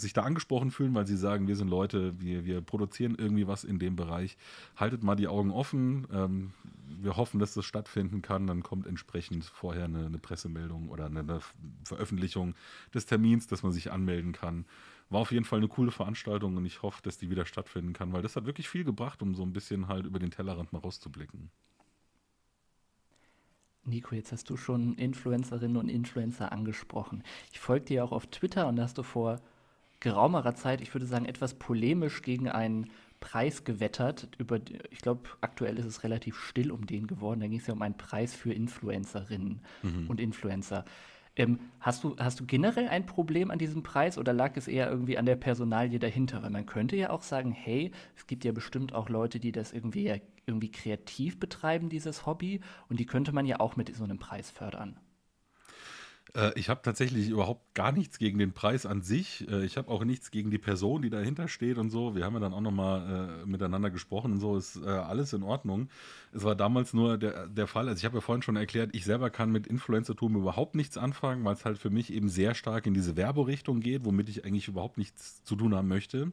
sich da angesprochen fühlen, weil sie sagen, wir sind Leute, wir, wir produzieren irgendwie was in dem Bereich. Haltet mal die Augen offen. Ähm, wir hoffen, dass das stattfinden kann. Dann kommt entsprechend vorher eine, eine Pressemeldung oder eine, eine Veröffentlichung des Termins, dass man sich anmelden kann. War auf jeden Fall eine coole Veranstaltung und ich hoffe, dass die wieder stattfinden kann, weil das hat wirklich viel gebracht, um so ein bisschen halt über den Tellerrand mal rauszublicken. Nico, jetzt hast du schon Influencerinnen und Influencer angesprochen. Ich folge dir auch auf Twitter und da hast du vor geraumerer Zeit, ich würde sagen, etwas polemisch gegen einen Preis gewettert. Über, ich glaube, aktuell ist es relativ still um den geworden. Da ging es ja um einen Preis für Influencerinnen mhm. und Influencer. Ähm, hast, du, hast du generell ein Problem an diesem Preis oder lag es eher irgendwie an der Personalie dahinter? Weil man könnte ja auch sagen, hey, es gibt ja bestimmt auch Leute, die das irgendwie, irgendwie kreativ betreiben, dieses Hobby, und die könnte man ja auch mit so einem Preis fördern. Äh, ich habe tatsächlich überhaupt gar nichts gegen den Preis an sich. Äh, ich habe auch nichts gegen die Person, die dahinter steht und so. Wir haben ja dann auch nochmal äh, miteinander gesprochen und so. Ist äh, alles in Ordnung. Es war damals nur der, der Fall. Also ich habe ja vorhin schon erklärt, ich selber kann mit Influencer-Tum überhaupt nichts anfangen, weil es halt für mich eben sehr stark in diese Werberichtung geht, womit ich eigentlich überhaupt nichts zu tun haben möchte.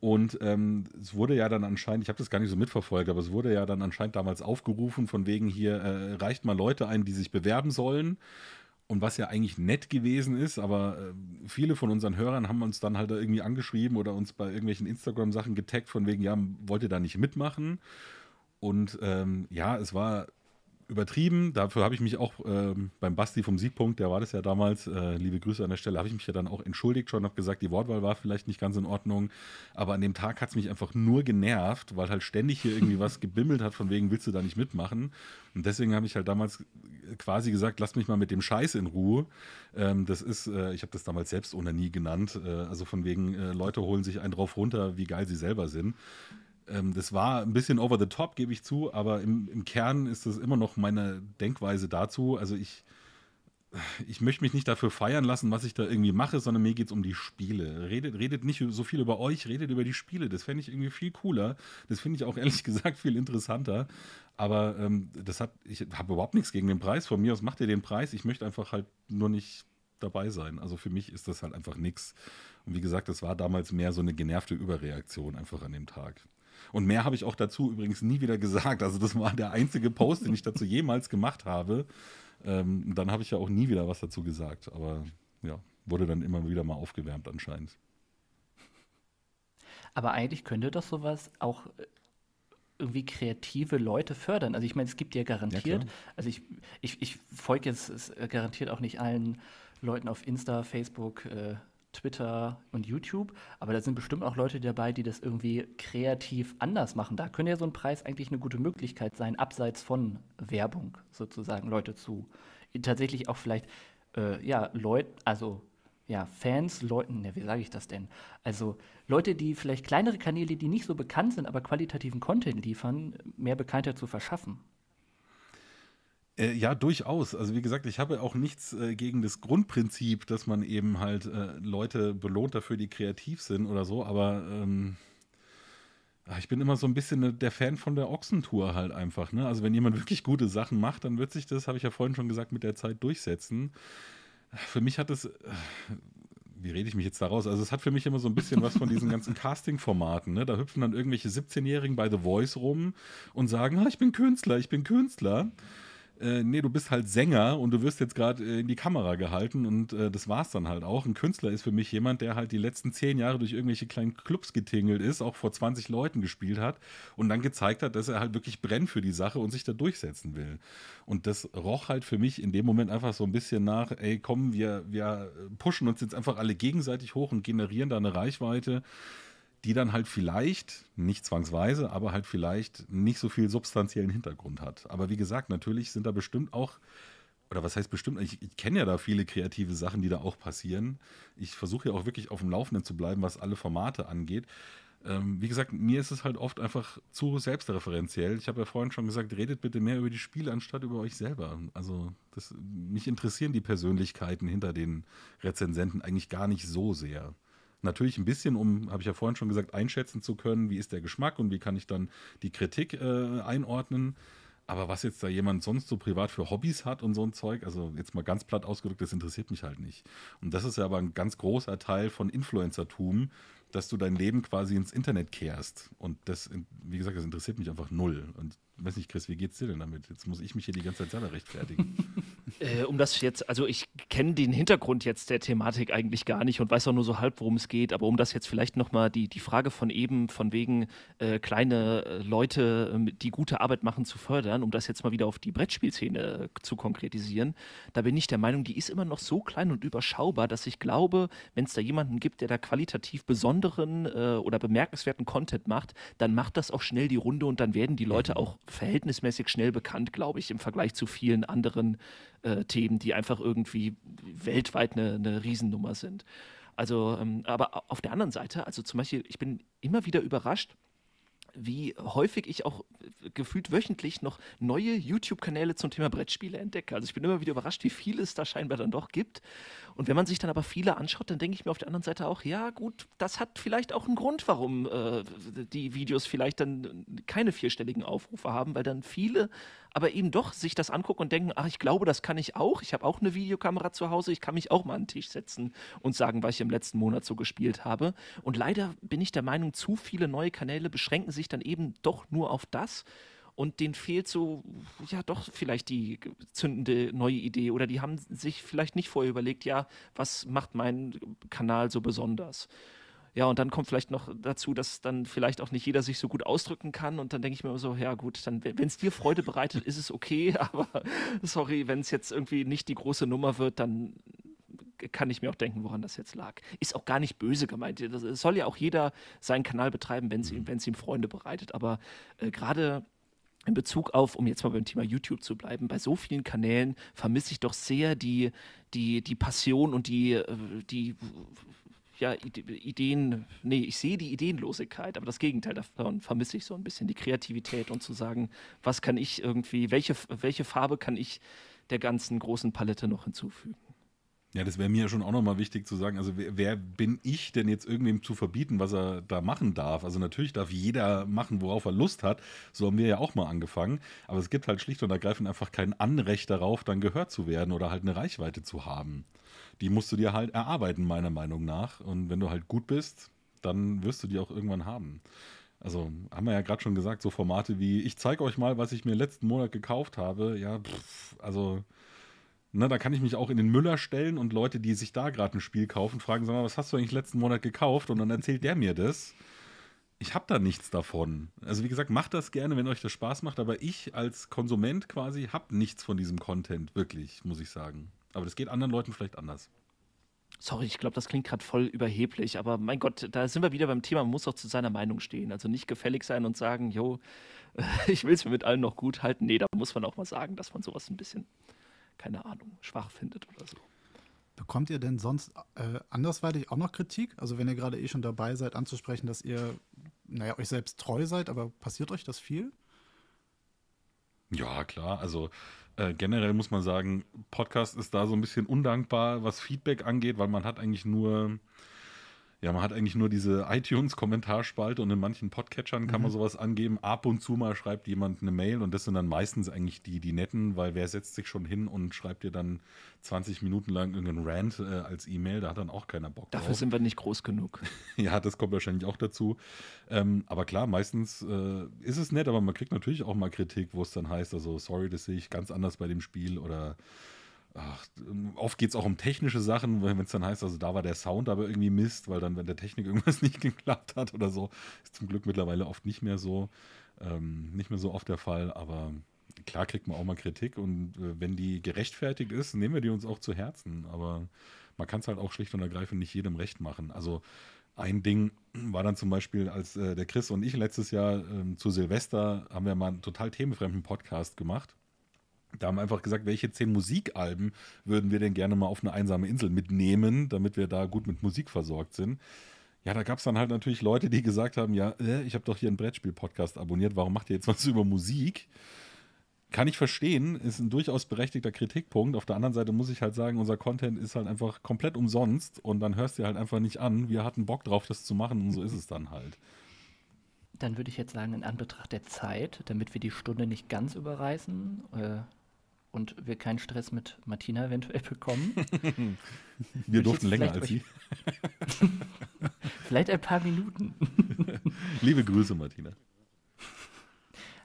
Und ähm, es wurde ja dann anscheinend, ich habe das gar nicht so mitverfolgt, aber es wurde ja dann anscheinend damals aufgerufen, von wegen hier äh, reicht mal Leute ein, die sich bewerben sollen. Und was ja eigentlich nett gewesen ist, aber äh, viele von unseren Hörern haben uns dann halt irgendwie angeschrieben oder uns bei irgendwelchen Instagram-Sachen getaggt, von wegen, ja, wollt ihr da nicht mitmachen? Und ähm, ja, es war übertrieben. Dafür habe ich mich auch ähm, beim Basti vom Siegpunkt, der war das ja damals, äh, liebe Grüße an der Stelle, habe ich mich ja dann auch entschuldigt schon, habe gesagt, die Wortwahl war vielleicht nicht ganz in Ordnung. Aber an dem Tag hat es mich einfach nur genervt, weil halt ständig hier irgendwie was gebimmelt hat, von wegen willst du da nicht mitmachen. Und deswegen habe ich halt damals quasi gesagt, lass mich mal mit dem Scheiß in Ruhe. Ähm, das ist, äh, ich habe das damals selbst ohne nie genannt, äh, also von wegen, äh, Leute holen sich einen drauf runter, wie geil sie selber sind. Ähm, das war ein bisschen over the top, gebe ich zu, aber im, im Kern ist das immer noch meine Denkweise dazu. Also ich, ich möchte mich nicht dafür feiern lassen, was ich da irgendwie mache, sondern mir geht es um die Spiele. Redet, redet nicht so viel über euch, redet über die Spiele. Das fände ich irgendwie viel cooler. Das finde ich auch ehrlich gesagt viel interessanter. Aber ähm, das hat, ich habe überhaupt nichts gegen den Preis. Von mir aus macht ihr den Preis. Ich möchte einfach halt nur nicht dabei sein. Also für mich ist das halt einfach nichts. Und wie gesagt, das war damals mehr so eine genervte Überreaktion einfach an dem Tag. Und mehr habe ich auch dazu übrigens nie wieder gesagt. Also das war der einzige Post, den ich dazu jemals gemacht habe. Ähm, dann habe ich ja auch nie wieder was dazu gesagt. Aber ja, wurde dann immer wieder mal aufgewärmt anscheinend. Aber eigentlich könnte doch sowas auch äh, irgendwie kreative Leute fördern. Also ich meine, es gibt ja garantiert, ja, also ich, ich, ich folge jetzt äh, garantiert auch nicht allen Leuten auf Insta, Facebook, äh, Twitter und YouTube, aber da sind bestimmt auch Leute dabei, die das irgendwie kreativ anders machen. Da könnte ja so ein Preis eigentlich eine gute Möglichkeit sein, abseits von Werbung sozusagen Leute zu tatsächlich auch vielleicht äh, ja Leute, also ja Fans, Leuten, ne, wie sage ich das denn? Also Leute, die vielleicht kleinere Kanäle, die nicht so bekannt sind, aber qualitativen Content liefern, mehr Bekanntheit zu verschaffen. Äh, ja, durchaus. Also wie gesagt, ich habe auch nichts äh, gegen das Grundprinzip, dass man eben halt äh, Leute belohnt dafür, die kreativ sind oder so, aber ähm, ah, ich bin immer so ein bisschen äh, der Fan von der Ochsentour halt einfach. Ne? Also wenn jemand wirklich gute Sachen macht, dann wird sich das, habe ich ja vorhin schon gesagt, mit der Zeit durchsetzen. Für mich hat es äh, wie rede ich mich jetzt daraus? Also es hat für mich immer so ein bisschen was von diesen ganzen Casting-Formaten. Ne? Da hüpfen dann irgendwelche 17-Jährigen bei The Voice rum und sagen, ah, ich bin Künstler, ich bin Künstler. Äh, nee, du bist halt Sänger und du wirst jetzt gerade äh, in die Kamera gehalten und äh, das war's dann halt auch. Ein Künstler ist für mich jemand, der halt die letzten zehn Jahre durch irgendwelche kleinen Clubs getingelt ist, auch vor 20 Leuten gespielt hat und dann gezeigt hat, dass er halt wirklich brennt für die Sache und sich da durchsetzen will. Und das roch halt für mich in dem Moment einfach so ein bisschen nach, ey, komm, wir, wir äh, pushen uns jetzt einfach alle gegenseitig hoch und generieren da eine Reichweite die dann halt vielleicht, nicht zwangsweise, aber halt vielleicht nicht so viel substanziellen Hintergrund hat. Aber wie gesagt, natürlich sind da bestimmt auch, oder was heißt bestimmt, ich, ich kenne ja da viele kreative Sachen, die da auch passieren. Ich versuche ja auch wirklich auf dem Laufenden zu bleiben, was alle Formate angeht. Ähm, wie gesagt, mir ist es halt oft einfach zu selbstreferenziell. Ich habe ja vorhin schon gesagt, redet bitte mehr über die Spiele anstatt über euch selber. Also das, mich interessieren die Persönlichkeiten hinter den Rezensenten eigentlich gar nicht so sehr. Natürlich ein bisschen, um, habe ich ja vorhin schon gesagt, einschätzen zu können, wie ist der Geschmack und wie kann ich dann die Kritik äh, einordnen. Aber was jetzt da jemand sonst so privat für Hobbys hat und so ein Zeug, also jetzt mal ganz platt ausgedrückt, das interessiert mich halt nicht. Und das ist ja aber ein ganz großer Teil von Influencertum, dass du dein Leben quasi ins Internet kehrst. Und das, wie gesagt, das interessiert mich einfach null. Und weiß nicht, Chris, wie geht's dir denn damit? Jetzt muss ich mich hier die ganze Zeit selber rechtfertigen. äh, um das jetzt, also ich kenne den Hintergrund jetzt der Thematik eigentlich gar nicht und weiß auch nur so halb, worum es geht, aber um das jetzt vielleicht nochmal die, die Frage von eben, von wegen äh, kleine äh, Leute, ähm, die gute Arbeit machen, zu fördern, um das jetzt mal wieder auf die Brettspielszene zu konkretisieren, da bin ich der Meinung, die ist immer noch so klein und überschaubar, dass ich glaube, wenn es da jemanden gibt, der da qualitativ besonderen äh, oder bemerkenswerten Content macht, dann macht das auch schnell die Runde und dann werden die Leute auch verhältnismäßig schnell bekannt, glaube ich, im Vergleich zu vielen anderen äh, Themen, die einfach irgendwie weltweit eine, eine Riesennummer sind. Also, ähm, aber auf der anderen Seite, also zum Beispiel, ich bin immer wieder überrascht, wie häufig ich auch äh, gefühlt wöchentlich noch neue YouTube-Kanäle zum Thema Brettspiele entdecke. Also ich bin immer wieder überrascht, wie viel es da scheinbar dann doch gibt. Und wenn man sich dann aber viele anschaut, dann denke ich mir auf der anderen Seite auch, ja gut, das hat vielleicht auch einen Grund, warum äh, die Videos vielleicht dann keine vierstelligen Aufrufe haben, weil dann viele aber eben doch sich das angucken und denken, ach, ich glaube, das kann ich auch. Ich habe auch eine Videokamera zu Hause, ich kann mich auch mal an den Tisch setzen und sagen, was ich im letzten Monat so gespielt habe. Und leider bin ich der Meinung, zu viele neue Kanäle beschränken sich dann eben doch nur auf das und denen fehlt so, ja, doch vielleicht die zündende neue Idee oder die haben sich vielleicht nicht vorher überlegt, ja, was macht mein Kanal so besonders? Ja, und dann kommt vielleicht noch dazu, dass dann vielleicht auch nicht jeder sich so gut ausdrücken kann. Und dann denke ich mir immer so, ja gut, dann, wenn es dir Freude bereitet, ist es okay, aber sorry, wenn es jetzt irgendwie nicht die große Nummer wird, dann kann ich mir auch denken, woran das jetzt lag. Ist auch gar nicht böse gemeint. Es soll ja auch jeder seinen Kanal betreiben, wenn es ihm, mhm. ihm Freunde bereitet. Aber äh, gerade in Bezug auf, um jetzt mal beim Thema YouTube zu bleiben, bei so vielen Kanälen vermisse ich doch sehr die, die, die Passion und die, äh, die ja, Ideen, nee, ich sehe die Ideenlosigkeit, aber das Gegenteil davon vermisse ich so ein bisschen, die Kreativität und zu sagen, was kann ich irgendwie, welche, welche Farbe kann ich der ganzen großen Palette noch hinzufügen. Ja, das wäre mir schon auch nochmal wichtig zu sagen. Also, wer, wer, bin ich denn jetzt irgendwem zu verbieten, was er da machen darf? Also, natürlich darf jeder machen, worauf er Lust hat. So haben wir ja auch mal angefangen. Aber es gibt halt schlicht und ergreifend einfach kein Anrecht darauf, dann gehört zu werden oder halt eine Reichweite zu haben. Die musst du dir halt erarbeiten, meiner Meinung nach. Und wenn du halt gut bist, dann wirst du die auch irgendwann haben. Also, haben wir ja gerade schon gesagt, so Formate wie: Ich zeige euch mal, was ich mir letzten Monat gekauft habe. Ja, pff, also. Ne, da kann ich mich auch in den Müller stellen und Leute, die sich da gerade ein Spiel kaufen, fragen, sag mal, was hast du eigentlich letzten Monat gekauft? Und dann erzählt der mir das. Ich habe da nichts davon. Also wie gesagt, macht das gerne, wenn euch das Spaß macht, aber ich als Konsument quasi habe nichts von diesem Content, wirklich, muss ich sagen. Aber das geht anderen Leuten vielleicht anders. Sorry, ich glaube, das klingt gerade voll überheblich, aber mein Gott, da sind wir wieder beim Thema, man muss doch zu seiner Meinung stehen. Also nicht gefällig sein und sagen, jo, ich will es mir mit allen noch gut halten. Nee, da muss man auch mal sagen, dass man sowas ein bisschen keine Ahnung, schwach findet oder so. Bekommt ihr denn sonst äh, andersweitig auch noch Kritik? Also wenn ihr gerade eh schon dabei seid, anzusprechen, dass ihr, naja, euch selbst treu seid, aber passiert euch das viel? Ja, klar. Also äh, generell muss man sagen, Podcast ist da so ein bisschen undankbar, was Feedback angeht, weil man hat eigentlich nur ja, man hat eigentlich nur diese iTunes-Kommentarspalte und in manchen Podcatchern kann mhm. man sowas angeben. Ab und zu mal schreibt jemand eine Mail und das sind dann meistens eigentlich die, die netten, weil wer setzt sich schon hin und schreibt dir dann 20 Minuten lang irgendeinen Rant äh, als E-Mail, da hat dann auch keiner Bock Dafür drauf. sind wir nicht groß genug. ja, das kommt wahrscheinlich auch dazu. Ähm, aber klar, meistens äh, ist es nett, aber man kriegt natürlich auch mal Kritik, wo es dann heißt, also sorry, das sehe ich ganz anders bei dem Spiel oder Ach, ähm, oft geht es auch um technische Sachen, wenn es dann heißt, also da war der Sound aber irgendwie Mist, weil dann, wenn der Technik irgendwas nicht geklappt hat oder so, ist zum Glück mittlerweile oft nicht mehr so, ähm, nicht mehr so oft der Fall, aber klar kriegt man auch mal Kritik und äh, wenn die gerechtfertigt ist, nehmen wir die uns auch zu Herzen, aber man kann es halt auch schlicht und ergreifend nicht jedem recht machen. Also ein Ding war dann zum Beispiel, als äh, der Chris und ich letztes Jahr ähm, zu Silvester haben wir mal einen total themenfremden Podcast gemacht da haben wir einfach gesagt, welche zehn Musikalben würden wir denn gerne mal auf eine einsame Insel mitnehmen, damit wir da gut mit Musik versorgt sind. Ja, da gab es dann halt natürlich Leute, die gesagt haben, ja, äh, ich habe doch hier einen Brettspiel-Podcast abonniert, warum macht ihr jetzt was über Musik? Kann ich verstehen, ist ein durchaus berechtigter Kritikpunkt. Auf der anderen Seite muss ich halt sagen, unser Content ist halt einfach komplett umsonst und dann hörst du halt einfach nicht an. Wir hatten Bock drauf, das zu machen und so ist es dann halt. Dann würde ich jetzt sagen, in Anbetracht der Zeit, damit wir die Stunde nicht ganz überreißen, äh, und wir keinen Stress mit Martina eventuell bekommen. wir durften länger als sie. vielleicht ein paar Minuten. Liebe Grüße, Martina.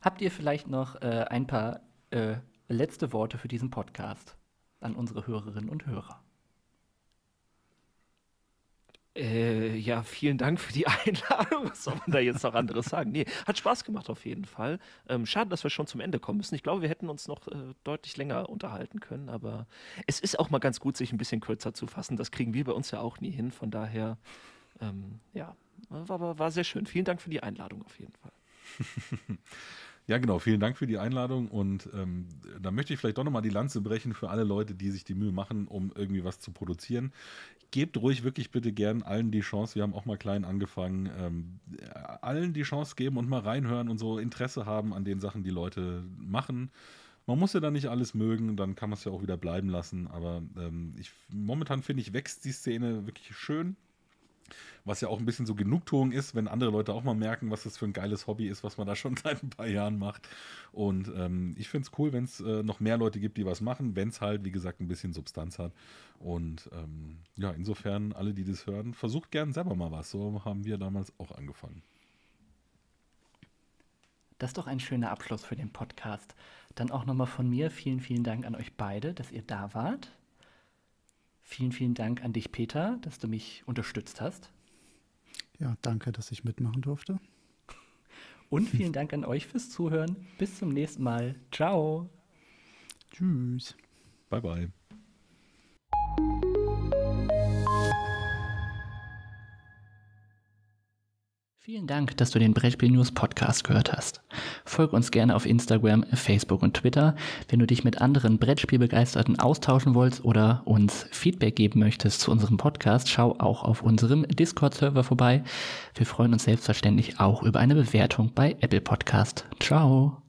Habt ihr vielleicht noch äh, ein paar äh, letzte Worte für diesen Podcast an unsere Hörerinnen und Hörer? Äh, ja, vielen Dank für die Einladung. Was soll man da jetzt noch anderes sagen? Nee, hat Spaß gemacht auf jeden Fall. Ähm, schade, dass wir schon zum Ende kommen müssen. Ich glaube, wir hätten uns noch äh, deutlich länger unterhalten können, aber es ist auch mal ganz gut, sich ein bisschen kürzer zu fassen. Das kriegen wir bei uns ja auch nie hin. Von daher, ähm, ja, war, war, war sehr schön. Vielen Dank für die Einladung auf jeden Fall. Ja, genau. Vielen Dank für die Einladung. Und ähm, da möchte ich vielleicht doch nochmal die Lanze brechen für alle Leute, die sich die Mühe machen, um irgendwie was zu produzieren. Gebt ruhig wirklich bitte gern allen die Chance. Wir haben auch mal klein angefangen. Ähm, äh, allen die Chance geben und mal reinhören und so Interesse haben an den Sachen, die Leute machen. Man muss ja dann nicht alles mögen, dann kann man es ja auch wieder bleiben lassen. Aber ähm, ich, momentan finde ich, wächst die Szene wirklich schön. Was ja auch ein bisschen so Genugtuung ist, wenn andere Leute auch mal merken, was das für ein geiles Hobby ist, was man da schon seit ein paar Jahren macht. Und ähm, ich finde es cool, wenn es äh, noch mehr Leute gibt, die was machen, wenn es halt, wie gesagt, ein bisschen Substanz hat. Und ähm, ja, insofern, alle, die das hören, versucht gern selber mal was. So haben wir damals auch angefangen. Das ist doch ein schöner Abschluss für den Podcast. Dann auch nochmal von mir vielen, vielen Dank an euch beide, dass ihr da wart. Vielen, vielen Dank an dich, Peter, dass du mich unterstützt hast. Ja, danke, dass ich mitmachen durfte. Und vielen Dank an euch fürs Zuhören. Bis zum nächsten Mal. Ciao. Tschüss. Bye, bye. Vielen Dank, dass du den Brettspiel News Podcast gehört hast. Folge uns gerne auf Instagram, Facebook und Twitter. Wenn du dich mit anderen Brettspielbegeisterten austauschen wolltest oder uns Feedback geben möchtest zu unserem Podcast, schau auch auf unserem Discord-Server vorbei. Wir freuen uns selbstverständlich auch über eine Bewertung bei Apple Podcast. Ciao!